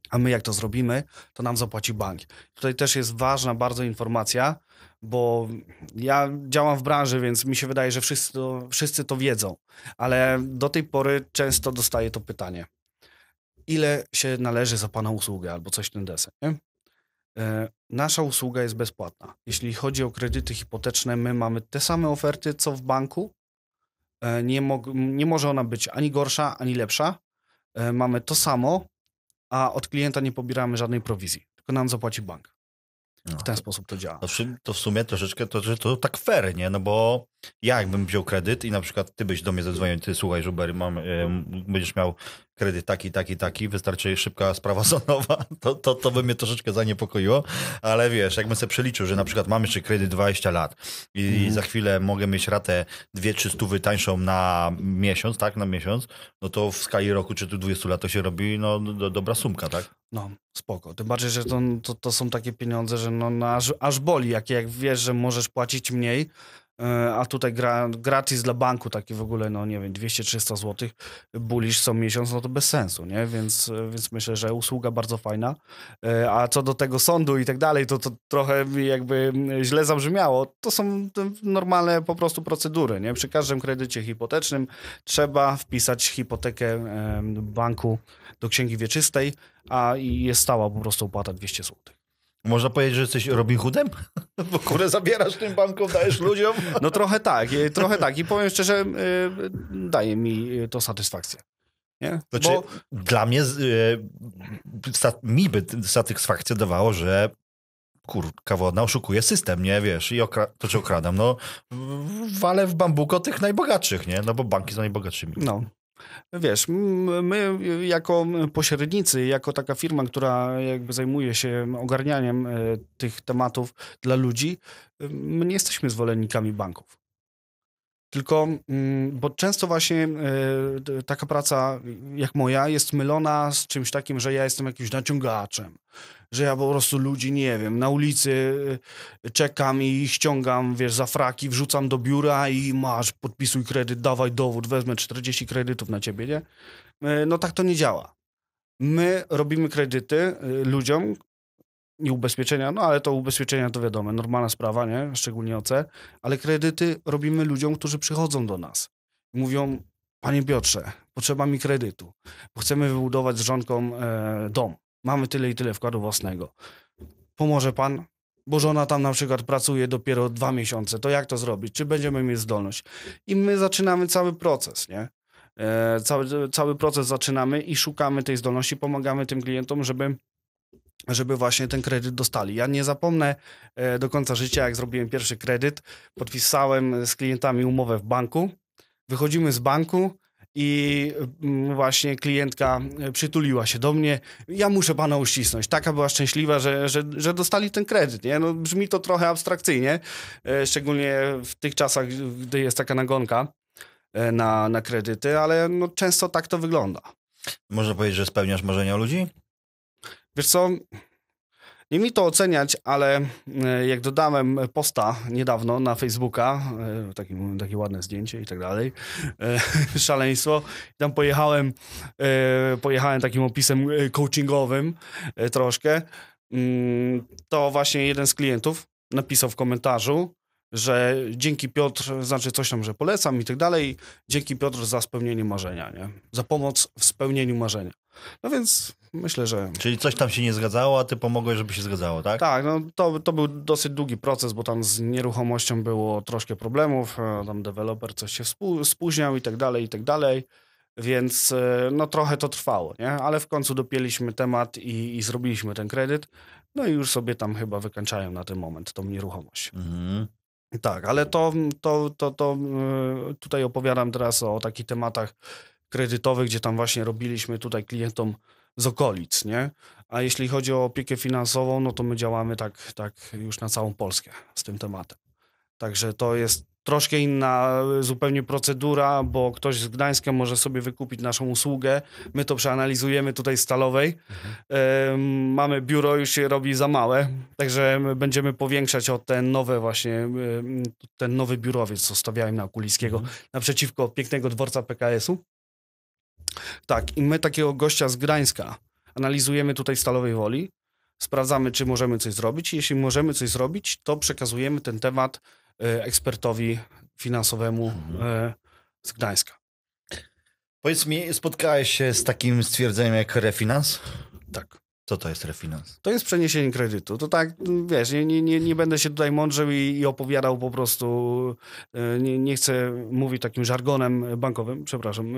A my jak to zrobimy, to nam zapłaci bank. Tutaj też jest ważna bardzo informacja, bo ja działam w branży, więc mi się wydaje, że wszyscy to, wszyscy to wiedzą, ale do tej pory często dostaję to pytanie. Ile się należy za Pana usługę albo coś w ten deseń? Nie? E, nasza usługa jest bezpłatna. Jeśli chodzi o kredyty hipoteczne, my mamy te same oferty, co w banku. E, nie, mo nie może ona być ani gorsza, ani lepsza. E, mamy to samo, a od klienta nie pobieramy żadnej prowizji, tylko nam zapłaci bank. W no ten sposób to działa. To, to w sumie troszeczkę to, to tak fair, nie? No bo ja jakbym wziął kredyt i na przykład ty byś do mnie zadzwonił, ty słuchaj Żubery, mam, będziesz miał kredyt taki, taki, taki, wystarczy szybka sprawa zonowa to, to, to by mnie troszeczkę zaniepokoiło, ale wiesz, jakbym sobie przeliczył, że na przykład mam jeszcze kredyt 20 lat i mhm. za chwilę mogę mieć ratę 2-3 stówy tańszą na miesiąc, tak, na miesiąc, no to w skali roku czy tu 20 lat to się robi, no, no do, dobra sumka, tak? No, spoko. Tym bardziej, że to, to, to są takie pieniądze, że no, no aż, aż boli, jak, jak wiesz, że możesz płacić mniej, E, a tutaj gra, gratis dla banku taki w ogóle, no nie wiem, 200-300 zł, bulisz co miesiąc, no to bez sensu, nie? Więc, e, więc myślę, że usługa bardzo fajna. E, a co do tego sądu i tak dalej, to, to trochę jakby źle zabrzmiało. To są normalne po prostu procedury, nie? Przy każdym kredycie hipotecznym trzeba wpisać hipotekę banku do księgi wieczystej, a jest stała po prostu opłata 200 zł. Można powiedzieć, że jesteś Robin Hoodem? Bo kurę zabierasz tym bankom, dajesz ludziom? No trochę tak, trochę tak. I powiem szczerze, y, daje mi to satysfakcję. Nie? Znaczy, Bo... dla mnie y, mi by satysfakcję dawało, że kurka wodna oszukuje system, nie wiesz, i okra- to czy okradam, no wale w bambuko tych najbogatszych, nie? No bo banki są najbogatszymi. No, Wiesz, my jako pośrednicy, jako taka firma, która jakby zajmuje się ogarnianiem e, tych tematów dla ludzi, my nie jesteśmy zwolennikami banków. Tylko, bo często właśnie e, taka praca jak moja jest mylona z czymś takim, że ja jestem jakimś naciągaczem, że ja po prostu ludzi, nie wiem, na ulicy y, czekam i ściągam, wiesz, za fraki, wrzucam do biura i masz, podpisuj kredyt, dawaj dowód, wezmę 40 kredytów na ciebie, nie? Y, no tak to nie działa. My robimy kredyty y, ludziom, nie ubezpieczenia, no ale to ubezpieczenia to wiadomo, normalna sprawa, nie? Szczególnie OC, ale kredyty robimy ludziom, którzy przychodzą do nas. Mówią, panie Piotrze, potrzeba mi kredytu, bo chcemy wybudować z żonką e, dom. Mamy tyle i tyle wkładu własnego. Pomoże pan? Bo żona tam na przykład pracuje dopiero dwa miesiące. To jak to zrobić? Czy będziemy mieć zdolność? I my zaczynamy cały proces, nie? E, cały, cały proces zaczynamy i szukamy tej zdolności, pomagamy tym klientom, żeby żeby właśnie ten kredyt dostali. Ja nie zapomnę e, do końca życia, jak zrobiłem pierwszy kredyt, podpisałem z klientami umowę w banku, wychodzimy z banku, i mm, właśnie klientka e, przytuliła się do mnie. Ja muszę pana uścisnąć. Taka była szczęśliwa, że, że, że dostali ten kredyt. Nie? No, brzmi to trochę abstrakcyjnie, e, szczególnie w tych czasach, gdy jest taka nagonka e, na, na kredyty, ale no, często tak to wygląda. Można powiedzieć, że spełniasz marzenia ludzi? Wiesz co, nie mi to oceniać, ale e, jak dodałem posta niedawno na Facebooka, e, takie, takie ładne zdjęcie i tak dalej, e, szaleństwo, tam pojechałem, pojechałem takim opisem coachingowym troszkę, mm, to właśnie jeden z klientów napisał w komentarzu, że dzięki Piotr, znaczy coś tam, że polecam i tak dalej, dzięki Piotr za spełnienie marzenia, nie? Za pomoc w spełnieniu marzenia. No więc myślę, że... Czyli coś tam się nie zgadzało, a ty pomogłeś, żeby się zgadzało, tak? Tak, no to, to był dosyć długi proces, bo tam z nieruchomością było troszkę problemów, e, tam deweloper coś się spóźniał i tak dalej, i tak dalej. Więc e, no trochę to trwało, nie? ale w końcu dopięliśmy temat i, i, zrobiliśmy ten kredyt. No i już sobie tam chyba wykańczają na ten moment tą nieruchomość. Mhm. Tak, ale to, to, to, to y, tutaj opowiadam teraz o takich tematach kredytowych, gdzie tam właśnie robiliśmy tutaj klientom z okolic, nie? A jeśli chodzi o opiekę finansową, no to my działamy tak, tak już na całą Polskę z tym tematem. Także to jest troszkę inna e, zupełnie procedura, bo ktoś z Gdańska może sobie wykupić naszą usługę. My to przeanalizujemy tutaj stalowej. Mhm. Mamy biuro, już się robi za małe, także będziemy powiększać o ten nowy właśnie, e, ten nowy biurowiec, co stawiałem na Okulickiego, mhm. naprzeciwko pięknego dworca PKS-u. Tak, i my takiego gościa z Gdańska analizujemy tutaj Stalowej Woli, sprawdzamy, czy możemy coś zrobić. Jeśli możemy coś zrobić, to przekazujemy ten temat E, ekspertowi finansowemu mhm. e, z Gdańska. Powiedz mi, spotkałeś się z takim stwierdzeniem jak refinans? Tak. Co to jest refinans? To jest przeniesienie kredytu. To tak, wiesz, nie, nie, nie, nie będę się tutaj mądrzył i, i opowiadał po prostu, e, nie, nie, chcę mówić takim żargonem bankowym, przepraszam,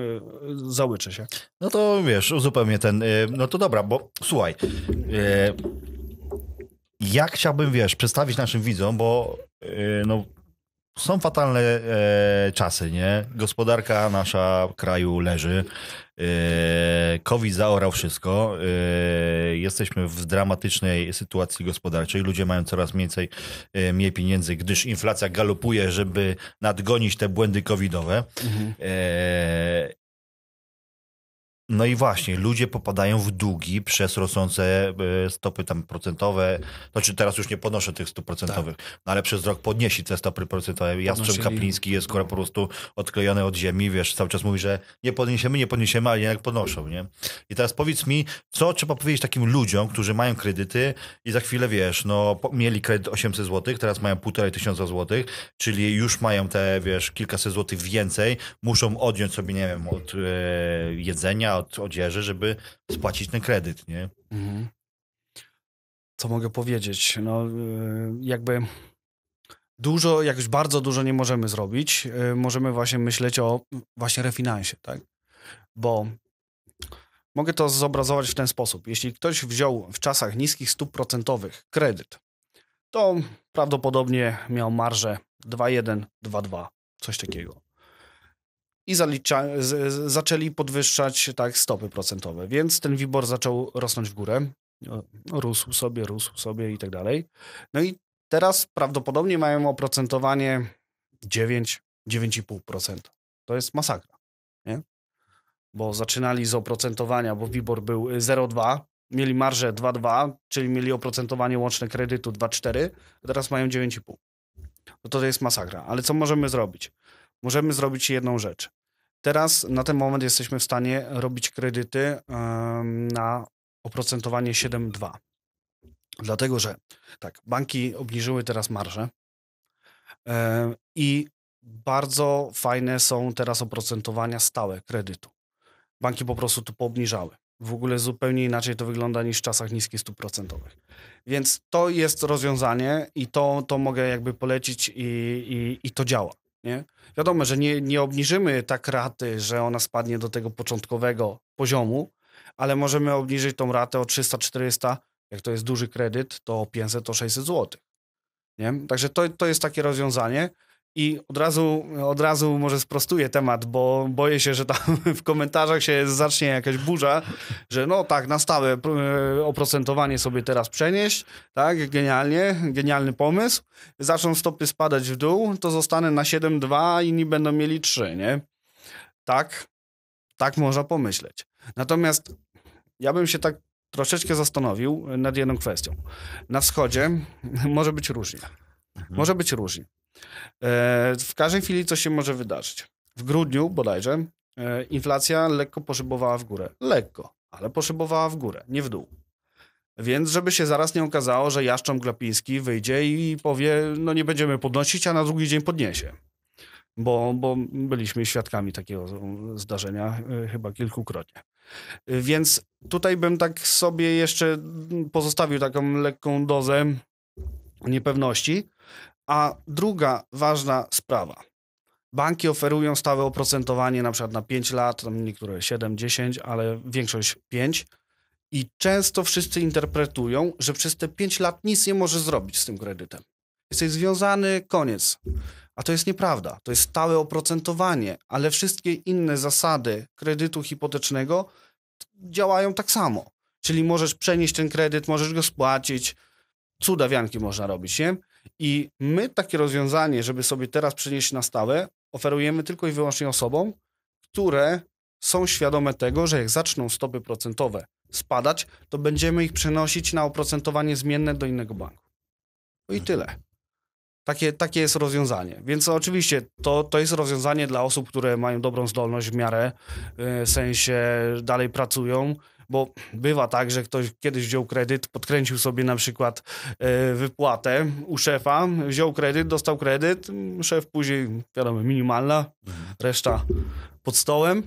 załyczę się. No to wiesz, uzupełnię ten, no to dobra, bo słuchaj, ja chciałbym, wiesz, przedstawić naszym widzom, bo yy, no, są fatalne e, czasy, nie? Gospodarka nasza kraju leży. E, COVID zaorał wszystko. E, jesteśmy w dramatycznej sytuacji gospodarczej. Ludzie mają coraz więcej, e, mniej pieniędzy, gdyż inflacja galopuje, żeby nadgonić te błędy covidowe. Mhm. E, no i właśnie, ludzie popadają w długi przez rosnące e, stopy tam procentowe. Znaczy teraz już nie podnoszę tych stóp procentowych, tak. no ale przez rok podnieśli te stopy procentowe. Jastrzęb Kapliński jest skoro po prostu odklejony od ziemi, wiesz, cały czas mówi, że nie podniesiemy, nie podniesiemy, ale jednak podnoszą, nie? I teraz powiedz mi, co trzeba powiedzieć takim ludziom, którzy mają kredyty i za chwilę, wiesz, no mieli kredyt 800 zł, teraz mają 1,5 tysiąca złotych, czyli już mają te, wiesz, kilkaset złotych więcej, muszą odjąć sobie, nie wiem, od e, jedzenia, od odzieży, żeby spłacić ten kredyt, nie? Mhm. Co mogę powiedzieć? No, y, jakby dużo, jak już bardzo dużo nie możemy zrobić, y, możemy właśnie myśleć o właśnie refinansie, tak? Bo mogę to zobrazować w ten sposób. Jeśli ktoś wziął w czasach niskich stóp procentowych kredyt, to prawdopodobnie miał marżę 2,1, 2,2, coś takiego i zalicza, z, zaczęli podwyższać tak stopy procentowe, więc ten WIBOR zaczął rosnąć w górę. Rósł sobie, rósł sobie i tak dalej. No i teraz prawdopodobnie mają oprocentowanie 9, 9,5%. To jest masakra, nie? Bo zaczynali z oprocentowania, bo WIBOR był 0,2, y, mieli marżę 2,2, czyli mieli oprocentowanie łączne kredytu 2,4, a teraz mają 9,5. No to, to jest masakra. Ale co możemy zrobić? Możemy zrobić jedną rzecz. Teraz na ten moment jesteśmy w stanie robić kredyty na oprocentowanie 7,2. Dlatego, że tak, banki obniżyły teraz marże i bardzo fajne są teraz oprocentowania stałe kredytu. Banki po prostu to poobniżały. W ogóle zupełnie inaczej to wygląda niż w czasach niskich stóp procentowych. Więc to jest rozwiązanie i to, to mogę jakby polecić i, i, i to działa. Nie? Wiadomo, że nie, nie obniżymy tak raty, że ona spadnie do tego początkowego poziomu, ale możemy obniżyć tą ratę o 300-400, jak to jest duży kredyt, to 500-600 zł. Nie? Także to, to jest takie rozwiązanie, i od razu, od razu może sprostuję temat, bo boję się, że tam w komentarzach się zacznie jakaś burza, że no tak, na stałe e, oprocentowanie sobie teraz przenieść, tak, genialnie, genialny pomysł. Zaczną stopy spadać w dół, to zostanę na 7,2, inni będą mieli 3, nie? Tak, tak można pomyśleć. Natomiast ja bym się tak troszeczkę zastanowił nad jedną kwestią. Na wschodzie może być różnie. Mhm. Może być różnie. E, w każdej chwili coś się może wydarzyć. W grudniu bodajże e, inflacja lekko poszybowała w górę. Lekko, ale poszybowała w górę, nie w dół. Więc żeby się zaraz nie okazało, że Jaszcząb Glapiński wyjdzie i powie, no nie będziemy podnosić, a na drugi dzień podniesie. Bo, bo byliśmy świadkami takiego zdarzenia e, chyba kilkukrotnie. Więc tutaj bym tak sobie jeszcze pozostawił taką lekką dozę niepewności, a druga ważna sprawa. Banki oferują stałe oprocentowanie na przykład na 5 lat, tam niektóre 7, 10, ale większość 5. I często wszyscy interpretują, że przez te 5 lat nic nie może zrobić z tym kredytem. Jesteś związany, koniec. A to jest nieprawda. To jest stałe oprocentowanie, ale wszystkie inne zasady kredytu hipotecznego działają tak samo. Czyli możesz przenieść ten kredyt, możesz go spłacić. Cuda można robić, nie? I my takie rozwiązanie, żeby sobie teraz przenieść na stałe, oferujemy tylko i wyłącznie osobom, które są świadome tego, że jak zaczną stopy procentowe spadać, to będziemy ich przenosić na oprocentowanie zmienne do innego banku. No i mhm. tyle. Takie, takie jest rozwiązanie. Więc oczywiście to, to jest rozwiązanie dla osób, które mają dobrą zdolność w miarę, y, w sensie dalej pracują, bo bywa tak, że ktoś kiedyś wziął kredyt, podkręcił sobie na przykład e, wypłatę u szefa, wziął kredyt, dostał kredyt, szef później, wiadomo, minimalna, mhm. reszta pod stołem.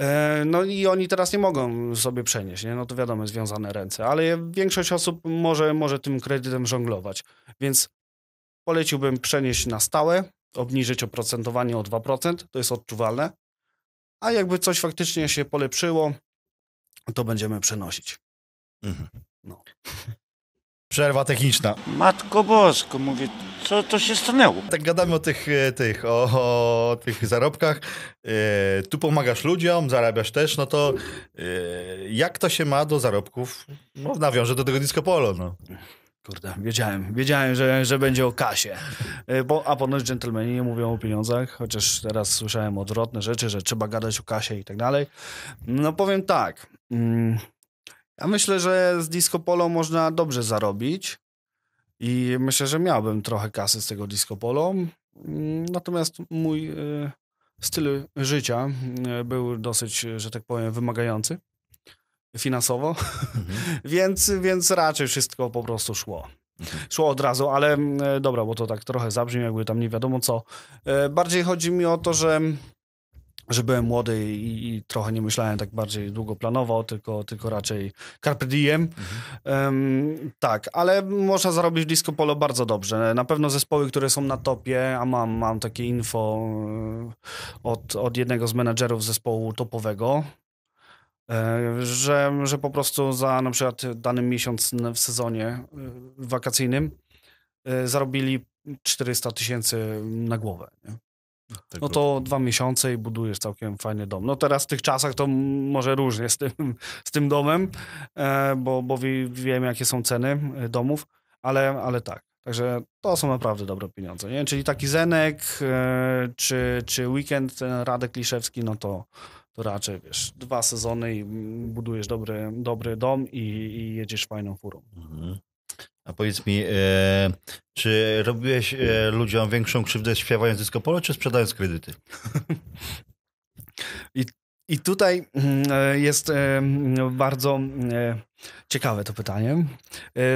E, no i oni teraz nie mogą sobie przenieść, nie? no to wiadomo, związane ręce, ale większość osób może, może tym kredytem żonglować, więc poleciłbym przenieść na stałe, obniżyć oprocentowanie o 2%, to jest odczuwalne, a jakby coś faktycznie się polepszyło, to będziemy przenosić. Mhm. No. Przerwa techniczna. Matko Bosko, mówię, co to się stanęło? Tak gadamy o tych, e, tych, o, o tych zarobkach. E, tu pomagasz ludziom, zarabiasz też, no to e, jak to się ma do zarobków? No, nawiążę do tego disco polo, no. Kurde, wiedziałem, wiedziałem, że, że będzie o kasie. E, bo, a ponoć dżentelmeni nie mówią o pieniądzach, chociaż teraz słyszałem odwrotne rzeczy, że trzeba gadać o kasie i tak dalej. No powiem tak, mm, ja myślę, że z Disco Polo można dobrze zarobić i myślę, że miałbym trochę kasy z tego Disco Polo. Mm, natomiast mój e, styl życia mm, był dosyć, że tak powiem, wymagający finansowo, mhm. więc, więc raczej wszystko po prostu szło. Mhm. Szło od razu, ale mm, e, dobra, bo to tak trochę zabrzmi, jakby tam nie wiadomo co. E, bardziej chodzi mi o to, że, że byłem młody i, i trochę nie myślałem tak bardziej długoplanowo, tylko, tylko raczej carpe diem. Mhm. Um, tak, ale można zarobić w disco polo bardzo dobrze. Na pewno zespoły, które są na topie, a mam, mam takie info e, od, od jednego z menedżerów zespołu topowego, E, że, że po prostu za na przykład dany miesiąc w sezonie y, wakacyjnym y, zarobili 400 tysięcy na głowę. Nie? No to dwa miesiące i budujesz całkiem fajny dom. No teraz w tych czasach to może różnie z tym, z tym domem, e, bo, bo wiem jakie są ceny e, domów, ale, ale tak. Także to są naprawdę dobre pieniądze. Nie? Czyli taki Zenek, czy, czy weekend Radek Liszewski, no to, to raczej wiesz, dwa sezony i budujesz dobry, dobry dom i, i jedziesz fajną furą. Mhm. A powiedz mi, e, czy robiłeś e, ludziom większą krzywdę śpiewając disco polo, czy sprzedając kredyty? I i tutaj mm, e, jest e, mm, bardzo e, ciekawe to pytanie.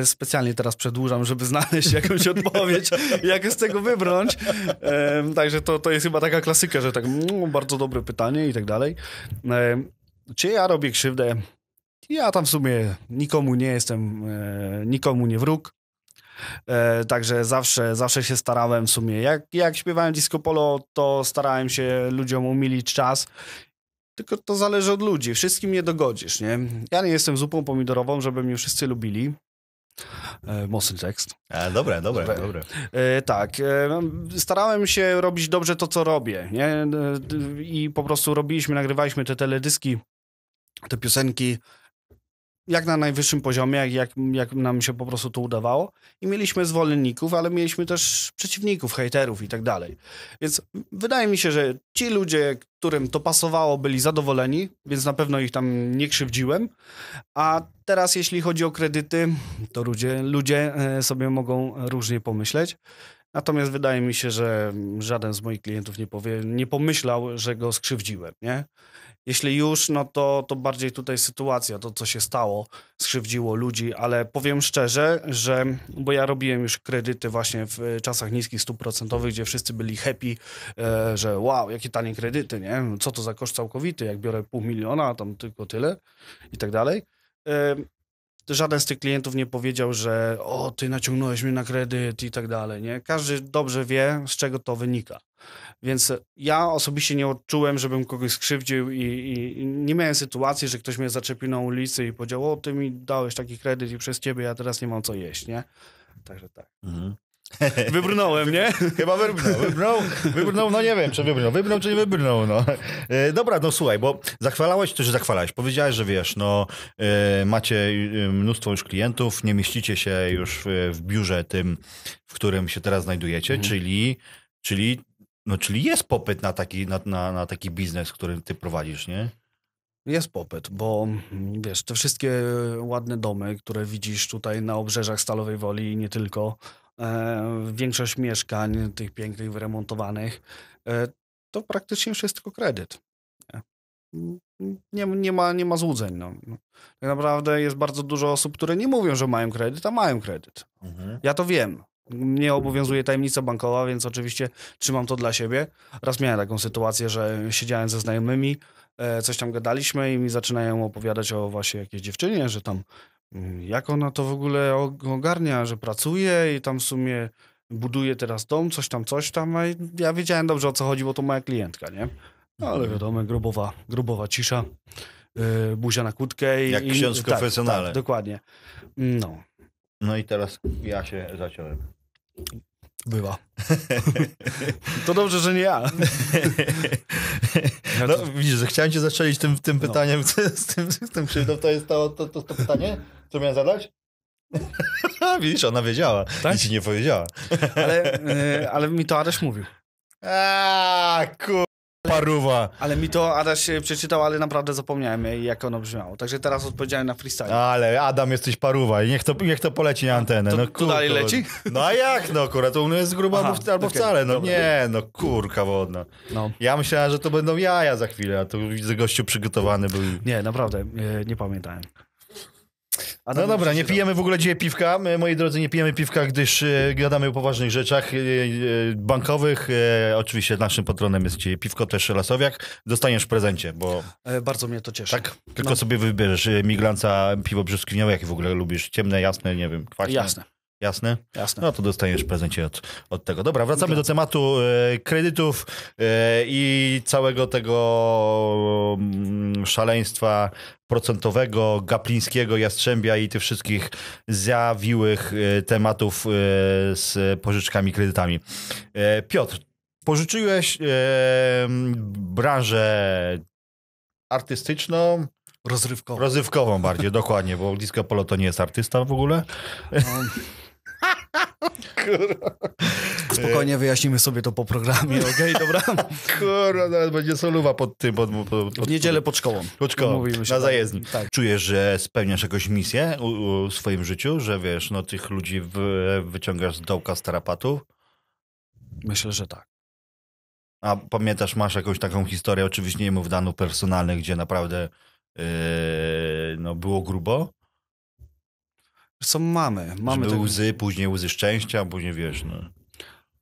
Specjalnie teraz przedłużam, żeby znaleźć jakąś odpowiedź, jak z tego wybrnąć. Także to, to jest chyba taka klasyka, że tak mm, bardzo dobre pytanie i tak dalej. Czy ja robię krzywdę? Ja tam w sumie nikomu nie jestem, nikomu nie wróg. Także zawsze, zawsze się starałem w sumie. Jak, jak śpiewałem disco polo, to starałem się ludziom umilić czas tylko to zależy od ludzi. Wszystkim nie dogodzisz, nie? Ja nie jestem zupą pomidorową, żeby mnie wszyscy lubili. E, mocny tekst. E, dobre, dobre, dobre. dobre. E, tak. E, starałem się robić dobrze to, co robię. Nie? E, I po prostu robiliśmy, nagrywaliśmy te teledyski, te piosenki jak na najwyższym poziomie, jak, jak nam się po prostu to udawało. I mieliśmy zwolenników, ale mieliśmy też przeciwników, hejterów i tak dalej. Więc wydaje mi się, że ci ludzie, którym to pasowało, byli zadowoleni, więc na pewno ich tam nie krzywdziłem. A teraz, jeśli chodzi o kredyty, to ludzie, ludzie e, sobie mogą różnie pomyśleć. Natomiast wydaje mi się, że żaden z moich klientów nie, powie, nie pomyślał, że go skrzywdziłem, nie? Jeśli już, no to, to bardziej tutaj sytuacja, to co się stało, skrzywdziło ludzi, ale powiem szczerze, że, bo ja robiłem już kredyty właśnie w e, czasach niskich stóp procentowych, gdzie wszyscy byli happy, e, że wow, jakie tanie kredyty, nie? Co to za koszt całkowity, jak biorę pół miliona, tam tylko tyle i tak dalej e, żaden z tych klientów nie powiedział, że o, ty naciągnąłeś mnie na kredyt i tak dalej, nie? Każdy dobrze wie, z czego to wynika. Więc e, ja osobiście nie odczułem, żebym kogoś skrzywdził i, i, nie miałem sytuacji, że ktoś mnie zaczepił na ulicy i powiedział, o ty mi dałeś taki kredyt i przez ciebie ja teraz nie mam co jeść, nie? Także tak. Mhm. Wybrnąłem, nie? Chyba wybrnął, wybrnął, wybrnął, no nie wiem, czy wybrnął, wybrnął, czy nie wybrnął, no. E, dobra, no słuchaj, bo zachwalałeś to, że zachwalałeś, powiedziałeś, że wiesz, no e, macie e, mnóstwo już klientów, nie mieścicie się już w, w biurze tym, w którym się teraz znajdujecie, mhm. czyli, czyli no, czyli jest popyt na taki, na, na, na taki biznes, który ty prowadzisz, nie? Jest popyt, bo wiesz, te wszystkie ładne domy, które widzisz tutaj na obrzeżach Stalowej Woli i nie tylko, e, większość mieszkań, tych pięknych, wyremontowanych, e, to praktycznie już jest tylko kredyt. Nie, nie, ma, nie ma złudzeń. No. Tak naprawdę jest bardzo dużo osób, które nie mówią, że mają kredyt, a mają kredyt. Mhm. Ja to wiem nie obowiązuje tajemnica bankowa, więc oczywiście trzymam to dla siebie. Raz miałem taką sytuację, że siedziałem ze znajomymi, e, coś tam gadaliśmy i mi zaczynają opowiadać o właśnie jakiejś dziewczynie, że tam mm, jak ona to w ogóle ogarnia, że pracuje i tam w sumie buduje teraz dom, coś tam, coś tam, a ja wiedziałem dobrze o co chodzi, bo to moja klientka, nie? No, ale mm, wiadomo, grubowa, grubowa, cisza, yy, buzia na kłódkę. I, Jak ksiądz i, Tak, tak, dokładnie. No. No i teraz ja się zaciąłem. Bywa. To dobrze, że nie ja. No, widzisz, że chciałem cię zaczelić tym, tym no. pytaniem, no. z tym, tym krzywdą. To jest to, to, to, to pytanie, co miałem zadać? widzisz, ona wiedziała tak? i ci nie powiedziała. Ale, y, ale mi to Aresz mówił. A, kur paruwa. Ale mi to Adaś e, przeczytał, ale naprawdę zapomniałem jak ono brzmiało. Także teraz odpowiedziałem na freestyle. Ale Adam, jesteś paruwa i niech to, niech to poleci na antenę. To, no, dalej leci? No a jak no akurat to u mnie jest gruba Aha, albo okay, wcale. No dobra. nie, no kurka wodna. No. Ja myślałem, że to będą jaja za chwilę, a tu widzę gościu przygotowany był. Nie, naprawdę, nie, nie pamiętałem. No dobra, nie pijemy w ogóle dzisiaj piwka. My, moi drodzy, nie pijemy piwka, gdyż y, gadamy o poważnych rzeczach e, e, bankowych. oczywiście naszym patronem jest dzisiaj piwko, też Lasowiak. Dostaniesz w prezencie, bo... bardzo mnie to cieszy. Tak? Tylko no. sobie wybierzesz miglanca piwo brzoskwiniowe, jakie w ogóle lubisz. Ciemne, jasne, nie wiem, kwaśne. Jasne. Jasne? Jasne. No to dostaniesz prezencie od, od tego. Dobra, wracamy do tematu e, kredytów e, i całego tego mm, szaleństwa procentowego, gaplińskiego, jastrzębia i tych wszystkich zawiłych e, tematów e, z pożyczkami, kredytami. E, Piotr, pożyczyłeś e, branżę artystyczną, Rozrywkową. Rozrywkową bardziej, dokładnie, bo Disco Polo to nie jest artysta w ogóle. Kurwa. Spokojnie wyjaśnimy sobie to po programie, okej, okay, dobra? Kurwa, nawet będzie soluwa pod tym. Pod, pod, pod, w niedzielę pod szkołą. Pod szkołą, na tak. zajezdni. Tak. Czujesz, że spełniasz jakąś misję u, u, w swoim życiu, że wiesz, no tych ludzi w, wyciągasz z dołka, z tarapatu? Myślę, że tak. A pamiętasz, masz jakąś taką historię, oczywiście nie mów danów personalnych, gdzie naprawdę Yy, no było grubo. co mamy. mamy były tak... łzy, później łzy szczęścia, później wiesz, no.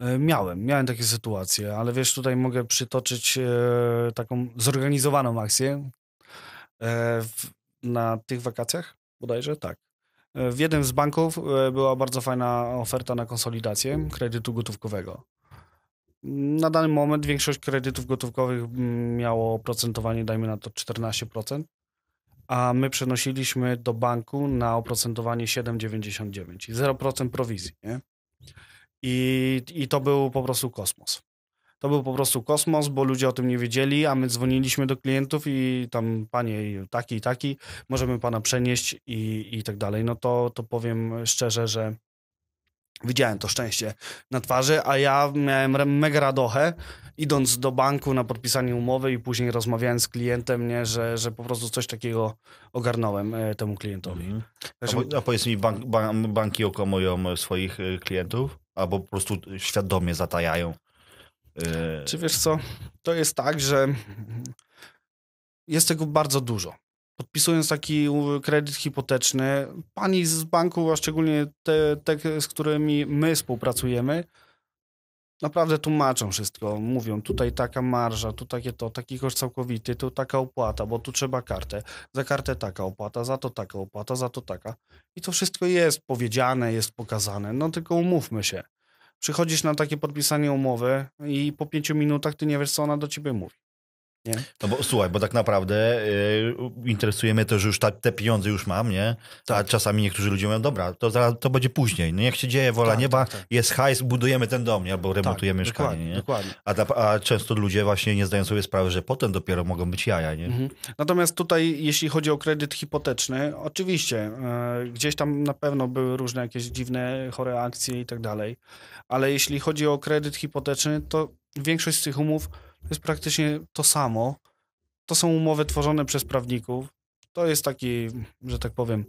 E, miałem, miałem takie sytuacje, ale wiesz, tutaj mogę przytoczyć e, taką zorganizowaną akcję e, na tych wakacjach, bodajże tak. W jednym z banków była bardzo fajna oferta na konsolidację kredytu gotówkowego. Na dany moment większość kredytów gotówkowych mm, miało oprocentowanie, dajmy na to 14% a my przenosiliśmy do banku na oprocentowanie 7,99 i 0% prowizji. Nie? I, I to był po prostu kosmos. To był po prostu kosmos, bo ludzie o tym nie wiedzieli, a my dzwoniliśmy do klientów i tam, panie, taki i taki, możemy pana przenieść i, i tak dalej. No to, to powiem szczerze, że widziałem to szczęście na twarzy, a ja miałem mega radochę, idąc do banku na podpisanie umowy i później rozmawiając z klientem, nie, że, że po prostu coś takiego ogarnąłem e, temu klientowi. Mhm. A, po, a powiedz mi, bank, bank, banki okomują e, swoich e, klientów albo po prostu świadomie zatajają? Czy wiesz co, to jest tak, że jest tego bardzo dużo. Podpisując taki kredyt hipoteczny, pani z banku, a szczególnie te, te z którymi my współpracujemy, naprawdę tłumaczą wszystko. Mówią, tutaj taka marża, tu takie to, taki koszt całkowity, tu taka opłata, bo tu trzeba kartę. Za kartę taka opłata, za to taka opłata, za to taka. I to wszystko jest powiedziane, jest pokazane. No tylko umówmy się. Przychodzisz na takie podpisanie umowy i po pięciu minutach ty nie wiesz, co ona do ciebie mówi. Nie? No bo słuchaj, bo tak naprawdę yy, interesuje mnie to, że już ta, te pieniądze już mam, nie? Tak. A czasami niektórzy ludzie mówią, dobra, to, zaraz, to będzie później. No jak się dzieje wola tak, nieba, tak. tak. jest hajs, budujemy ten dom, nie? Albo tak, remontujemy tak, mieszkanie, dokładnie, nie? Dokładnie. A, ta, a, często ludzie właśnie nie zdają sobie sprawy, że potem dopiero mogą być jaja, nie? Mhm. Natomiast tutaj, jeśli chodzi o kredyt hipoteczny, oczywiście yy, gdzieś tam na pewno były różne jakieś dziwne, chore akcje i tak dalej, ale jeśli chodzi o kredyt hipoteczny, to większość z tych umów to jest praktycznie to samo. To są umowy tworzone przez prawników. To jest taki, że tak powiem,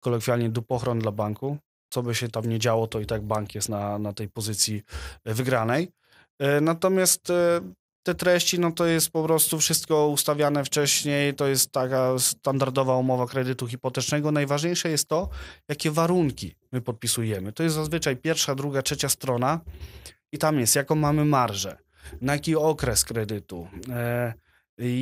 kolokwialnie dupochron dla banku. Co by się tam nie działo, to i tak bank jest na, na tej pozycji e, wygranej. E, natomiast e, te treści, no to jest po prostu wszystko ustawiane wcześniej, to jest taka standardowa umowa kredytu hipotecznego. Najważniejsze jest to, jakie warunki my podpisujemy. To jest zazwyczaj pierwsza, druga, trzecia strona i tam jest, jaką mamy marżę, na jaki okres kredytu, e,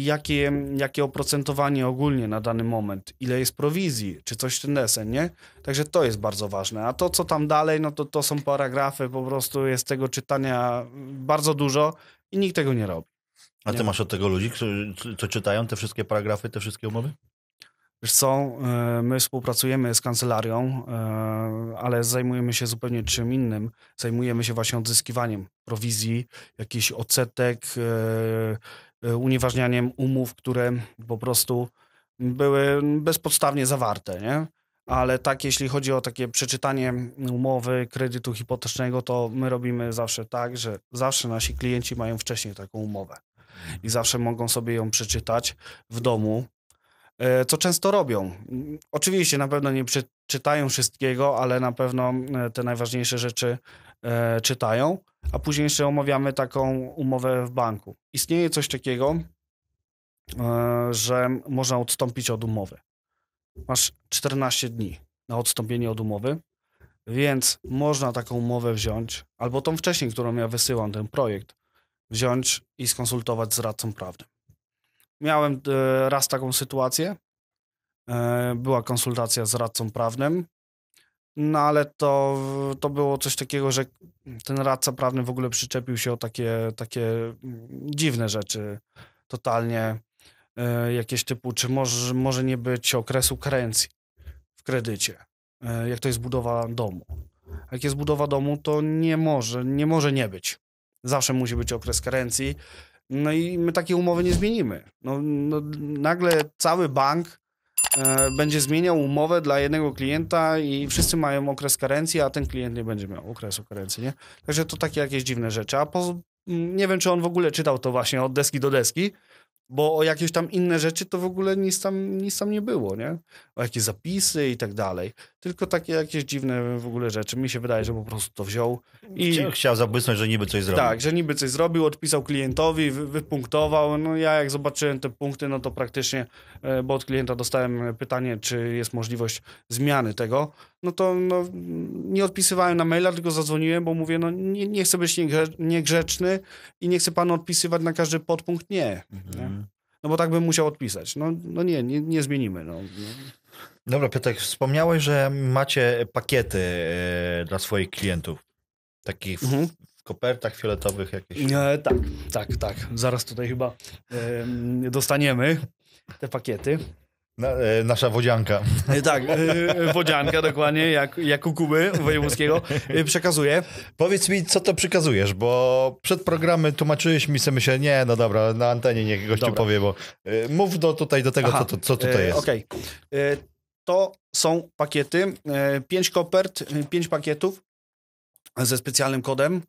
jakie, jakie oprocentowanie ogólnie na dany moment, ile jest prowizji, czy coś w ten desen, nie? Także to jest bardzo ważne. A to, co tam dalej, no to, to są paragrafy, po prostu jest tego czytania bardzo dużo i nikt tego nie robi. A ty nie masz od tego ludzi, co, co czytają te wszystkie paragrafy, te wszystkie umowy? Wiesz co, e, my współpracujemy z kancelarią, e, ale zajmujemy się zupełnie czym innym. Zajmujemy się właśnie odzyskiwaniem prowizji, jakichś odsetek, e, unieważnianiem umów, które po prostu były bezpodstawnie zawarte, nie? Ale tak, jeśli chodzi o takie przeczytanie umowy kredytu hipotecznego, to my robimy zawsze tak, że zawsze nasi klienci mają wcześniej taką umowę i zawsze mogą sobie ją przeczytać w domu E, co często robią. Oczywiście na pewno nie przeczytają wszystkiego, ale na pewno e, te najważniejsze rzeczy e, czytają, a później jeszcze omawiamy taką umowę w banku. Istnieje coś takiego, że można odstąpić od umowy. Masz 14 dni na odstąpienie od umowy, więc można taką umowę wziąć, albo tą wcześniej, którą ja wysyłam, ten projekt, wziąć i skonsultować z radcą prawnym. Miałem e, raz taką sytuację. E, była konsultacja z radcą prawnym, no ale to, to było coś takiego, że ten radca prawny w ogóle przyczepił się o takie, takie mm, dziwne rzeczy totalnie. E, jakieś typu, czy może, może nie być okresu karencji w kredycie, jak to jest budowa domu. Jak jest budowa domu, to nie może, nie może nie być. Zawsze musi być okres karencji no i my takiej umowy nie zmienimy. No, no nagle cały bank e, będzie zmieniał umowę dla jednego klienta i wszyscy mają okres karencji, a ten klient nie będzie miał okresu karencji, nie? Także to takie jakieś dziwne rzeczy. A po, nie wiem, czy on w ogóle czytał to właśnie od deski do deski, bo o jakieś tam inne rzeczy to w ogóle nic tam, nic tam nie było, nie? o jakie zapisy i tak dalej. Tylko takie jakieś dziwne w ogóle rzeczy. Mi się wydaje, że po prostu to wziął i... Chciał, chciał zabłysnąć, że niby coś zrobił. Tak, że niby coś zrobił, odpisał klientowi, wy, wypunktował. No ja jak zobaczyłem te punkty, no to praktycznie, e, bo od klienta dostałem pytanie, czy jest możliwość zmiany tego, no to no, nie odpisywałem na maila, tylko zadzwoniłem, bo mówię, no nie, nie chcę być niegrzeczny i nie chcę panu odpisywać na każdy podpunkt nie. Mhm. nie? No bo tak bym musiał odpisać. No, no nie, nie, nie zmienimy. No. no. Dobra, Piotrek, wspomniałeś, że macie pakiety e, dla swoich klientów. Takich mhm. w kopertach fioletowych jakieś. E, tak, tak, tak. Zaraz tutaj chyba e, dostaniemy te pakiety. Na, e, nasza wodzianka. E, tak, e, wodzianka dokładnie, jak, jak u Kuby Wojewódzkiego przekazuje. Powiedz mi, co to przekazujesz, bo przed programy tłumaczyłeś mi sobie, myślę, nie, no dobra, na antenie niech gościu dobra. powie, bo mów do, tutaj do tego, co, co tutaj jest. Okej. Okay to są pakiety. E, pięć kopert, e, pięć pakietów ze specjalnym kodem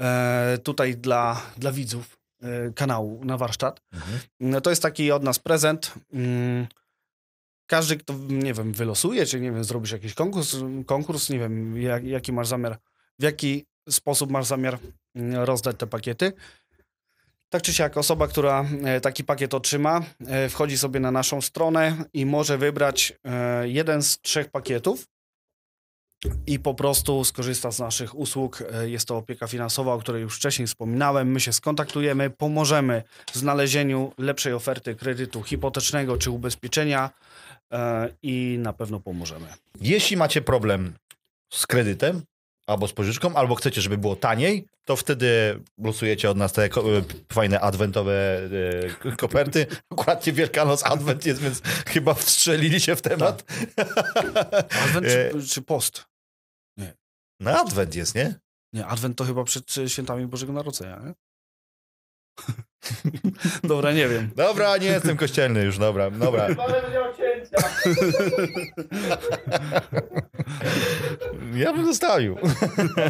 e, tutaj dla, dla widzów kanału na warsztat. Mhm. Mm, to jest taki od nas prezent. Mm, każdy, kto, nie wiem, wylosuje, czy nie wiem, zrobisz jakiś konkurs, konkurs nie wiem, jak, jaki masz zamiar, w jaki sposób masz zamiar mm, rozdać te pakiety. Tak czy siak, osoba, która e, taki pakiet otrzyma, e, wchodzi sobie na naszą stronę i może wybrać e, jeden z trzech pakietów i po prostu skorzysta z naszych usług. Jest to opieka finansowa, o której już wcześniej wspominałem. My się skontaktujemy, pomożemy w znalezieniu lepszej oferty kredytu hipotecznego czy ubezpieczenia i na pewno pomożemy. Jeśli macie problem z kredytem, albo z pożyczką, albo chcecie, żeby było taniej, to wtedy losujecie od nas te e, fajne adwentowe e, koperty. Dokładnie Wielkanoc, adwent jest, więc chyba wstrzelili się w temat. Tak. adwent czy, e, czy, post? Nie. na no, adwent jest, nie? Nie, adwent to chyba przed świętami Bożego Narodzenia, nie? dobra, nie wiem. Dobra, nie jestem kościelny już, dobra, dobra. Ja bym zostawił.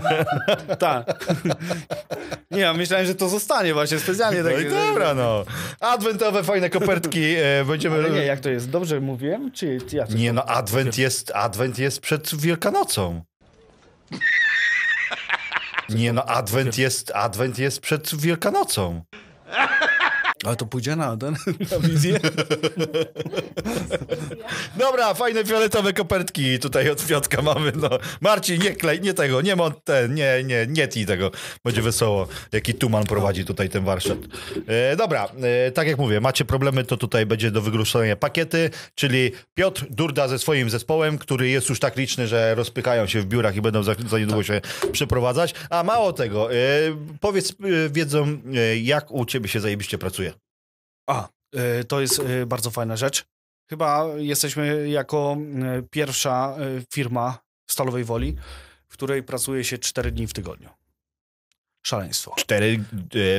tak. Nie, ja myślałem, że to zostanie właśnie specjalnie. No tak, i dobra, no. Adwentowe fajne kopertki. E, będziemy... Ale nie, jak to jest? Dobrze mówiłem? Czy ja Nie, no adwent jest, adwent jest przed Wielkanocą. Nie, no adwent jest, adwent jest przed Wielkanocą. Ale to pójdzie na ten, na wizję. Dobra, fajne fioletowe kopertki tutaj od Piotka mamy. No. Marcin, nie klej, nie tego, nie mont, ten, nie, nie, nie ti tego. Będzie wesoło, jaki Tuman prowadzi tutaj ten warsztat. E, dobra, e, tak jak mówię, macie problemy, to tutaj będzie do wygruszenia pakiety, czyli Piotr Durda ze swoim zespołem, który jest już tak liczny, że rozpychają się w biurach i będą za, za niedługo się przeprowadzać. A mało tego, e, powiedz e, wiedzą, e, jak u ciebie się zajebiście pracuje. A, e, to jest e, bardzo fajna rzecz. Chyba jesteśmy jako pierwsza e, firma Stalowej Woli, w której pracuje się 4 dni w tygodniu. Szaleństwo. 4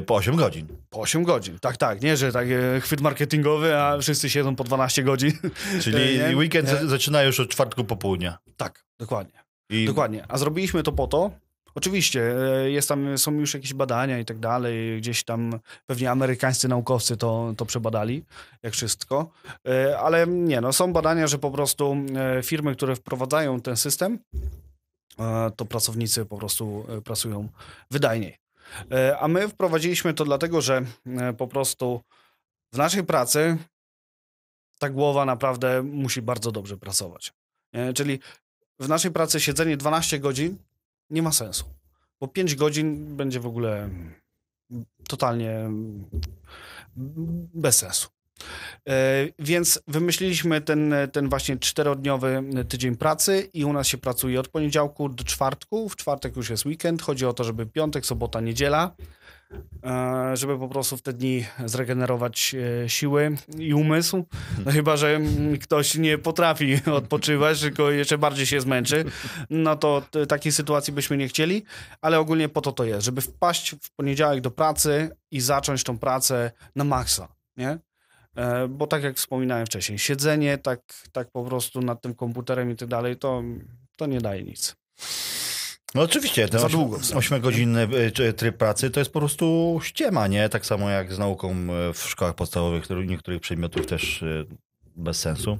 po 8 godzin. Po 8 godzin, tak, tak. Nie, że tak chwyt marketingowy, a wszyscy siedzą po 12 godzin. Czyli weekend nie? zaczyna już od czwartku popołudnia. Tak, dokładnie. I... Dokładnie. A zrobiliśmy to po to, Oczywiście, e, jest tam, są już jakieś badania i tak dalej, gdzieś tam pewnie amerykańscy naukowcy to, to przebadali, jak wszystko, e, ale nie, no są badania, że po prostu e, firmy, które wprowadzają ten system, to pracownicy po prostu pracują wydajniej. A my wprowadziliśmy to dlatego, że po prostu w naszej pracy ta głowa naprawdę musi bardzo dobrze pracować. Czyli w naszej pracy siedzenie 12 godzin nie ma sensu. Bo 5 godzin będzie w ogóle totalnie bez sensu. E, więc wymyśliliśmy ten, ten właśnie czterodniowy tydzień pracy i u nas się pracuje od poniedziałku do czwartku. W czwartek już jest weekend. Chodzi o to, żeby piątek, sobota, niedziela E, żeby po prostu w te dni zregenerować e, siły i umysł. No chyba, że ktoś nie potrafi odpoczywać, tylko jeszcze bardziej się zmęczy, no to takiej sytuacji byśmy nie chcieli, ale ogólnie po to to jest, żeby wpaść w poniedziałek do pracy i zacząć tą pracę na maksa, nie? E, bo tak jak wspominałem wcześniej, siedzenie tak, tak po prostu nad tym komputerem i tak dalej, to, to nie daje nic. No oczywiście, ten za 8-godzinny y, tryb pracy to jest po prostu ściema, nie? Tak samo jak z nauką y, w szkołach podstawowych, niektórych przedmiotów też y, bez sensu,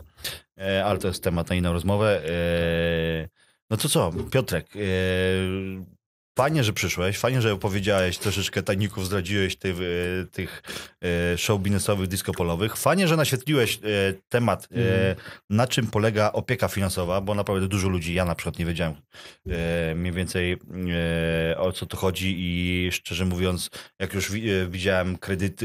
e, ale to jest temat na inną rozmowę. E, no to co, Piotrek, e, Fajnie, że przyszłeś, fajnie, że opowiedziałeś troszeczkę tajników, zdradziłeś tych, e, tych e, show biznesowych, diskopolowych. Fajnie, że naświetliłeś e, temat, mm. na czym polega opieka finansowa, bo naprawdę dużo ludzi, ja na przykład nie wiedziałem mniej więcej o co tu chodzi i szczerze mówiąc, jak już widziałem kredyt,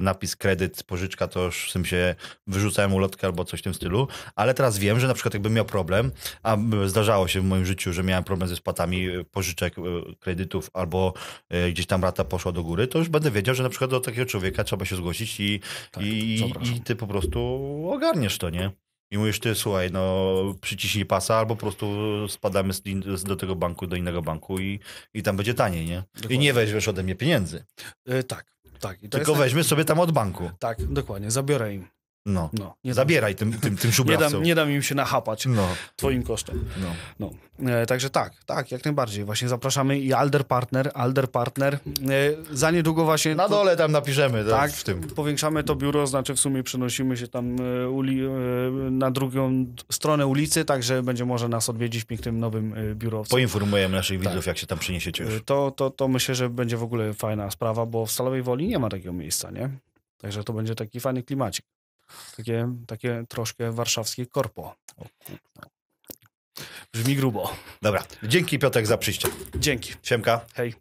napis kredyt, pożyczka, to już w tym się wyrzucałem ulotkę albo coś w tym stylu, ale teraz wiem, że na przykład jakbym miał problem, a zdarzało się w moim życiu, że miałem problem ze spłatami pożyczek, kredytów albo e, gdzieś tam rata poszła do góry, to już będę wiedział, że na przykład do takiego człowieka trzeba się zgłosić i, tak, i, i ty po prostu ogarniesz to, nie? I mówisz ty, słuchaj, no przyciśnij pasa albo po prostu spadamy z, z, do tego banku, do innego banku i, i tam będzie taniej, nie? Dokładnie. I nie weźmiesz ode mnie pieniędzy. Yy, tak, tak. Tylko weźmy sobie tam od banku. Tak, dokładnie, zabiorę im. No. no Zabieraj tym, tym, tym nie dam, nie dam im się nachapać no. twoim kosztem. No. no. E, także tak, tak, jak najbardziej. Właśnie zapraszamy i Alder Partner, Alder Partner. E, za niedługo właśnie... Na dole tam napiszemy. Tak, w tym. powiększamy to biuro, znaczy w sumie przenosimy się tam e, uli, e, na drugą stronę ulicy, także będzie może nas odwiedzić w pięknym nowym e, biurowcu. Poinformujemy naszych widzów, tak. jak się tam przyniesiecie już. To, to, to myślę, że będzie w ogóle fajna sprawa, bo w Stalowej Woli nie ma takiego miejsca, nie? Także to będzie taki fajny klimacik. Takie, takie troszkę warszawskie korpo. Brzmi grubo. Dobra. Dzięki Piotek za przyjście. Dzięki. Siemka. Hej.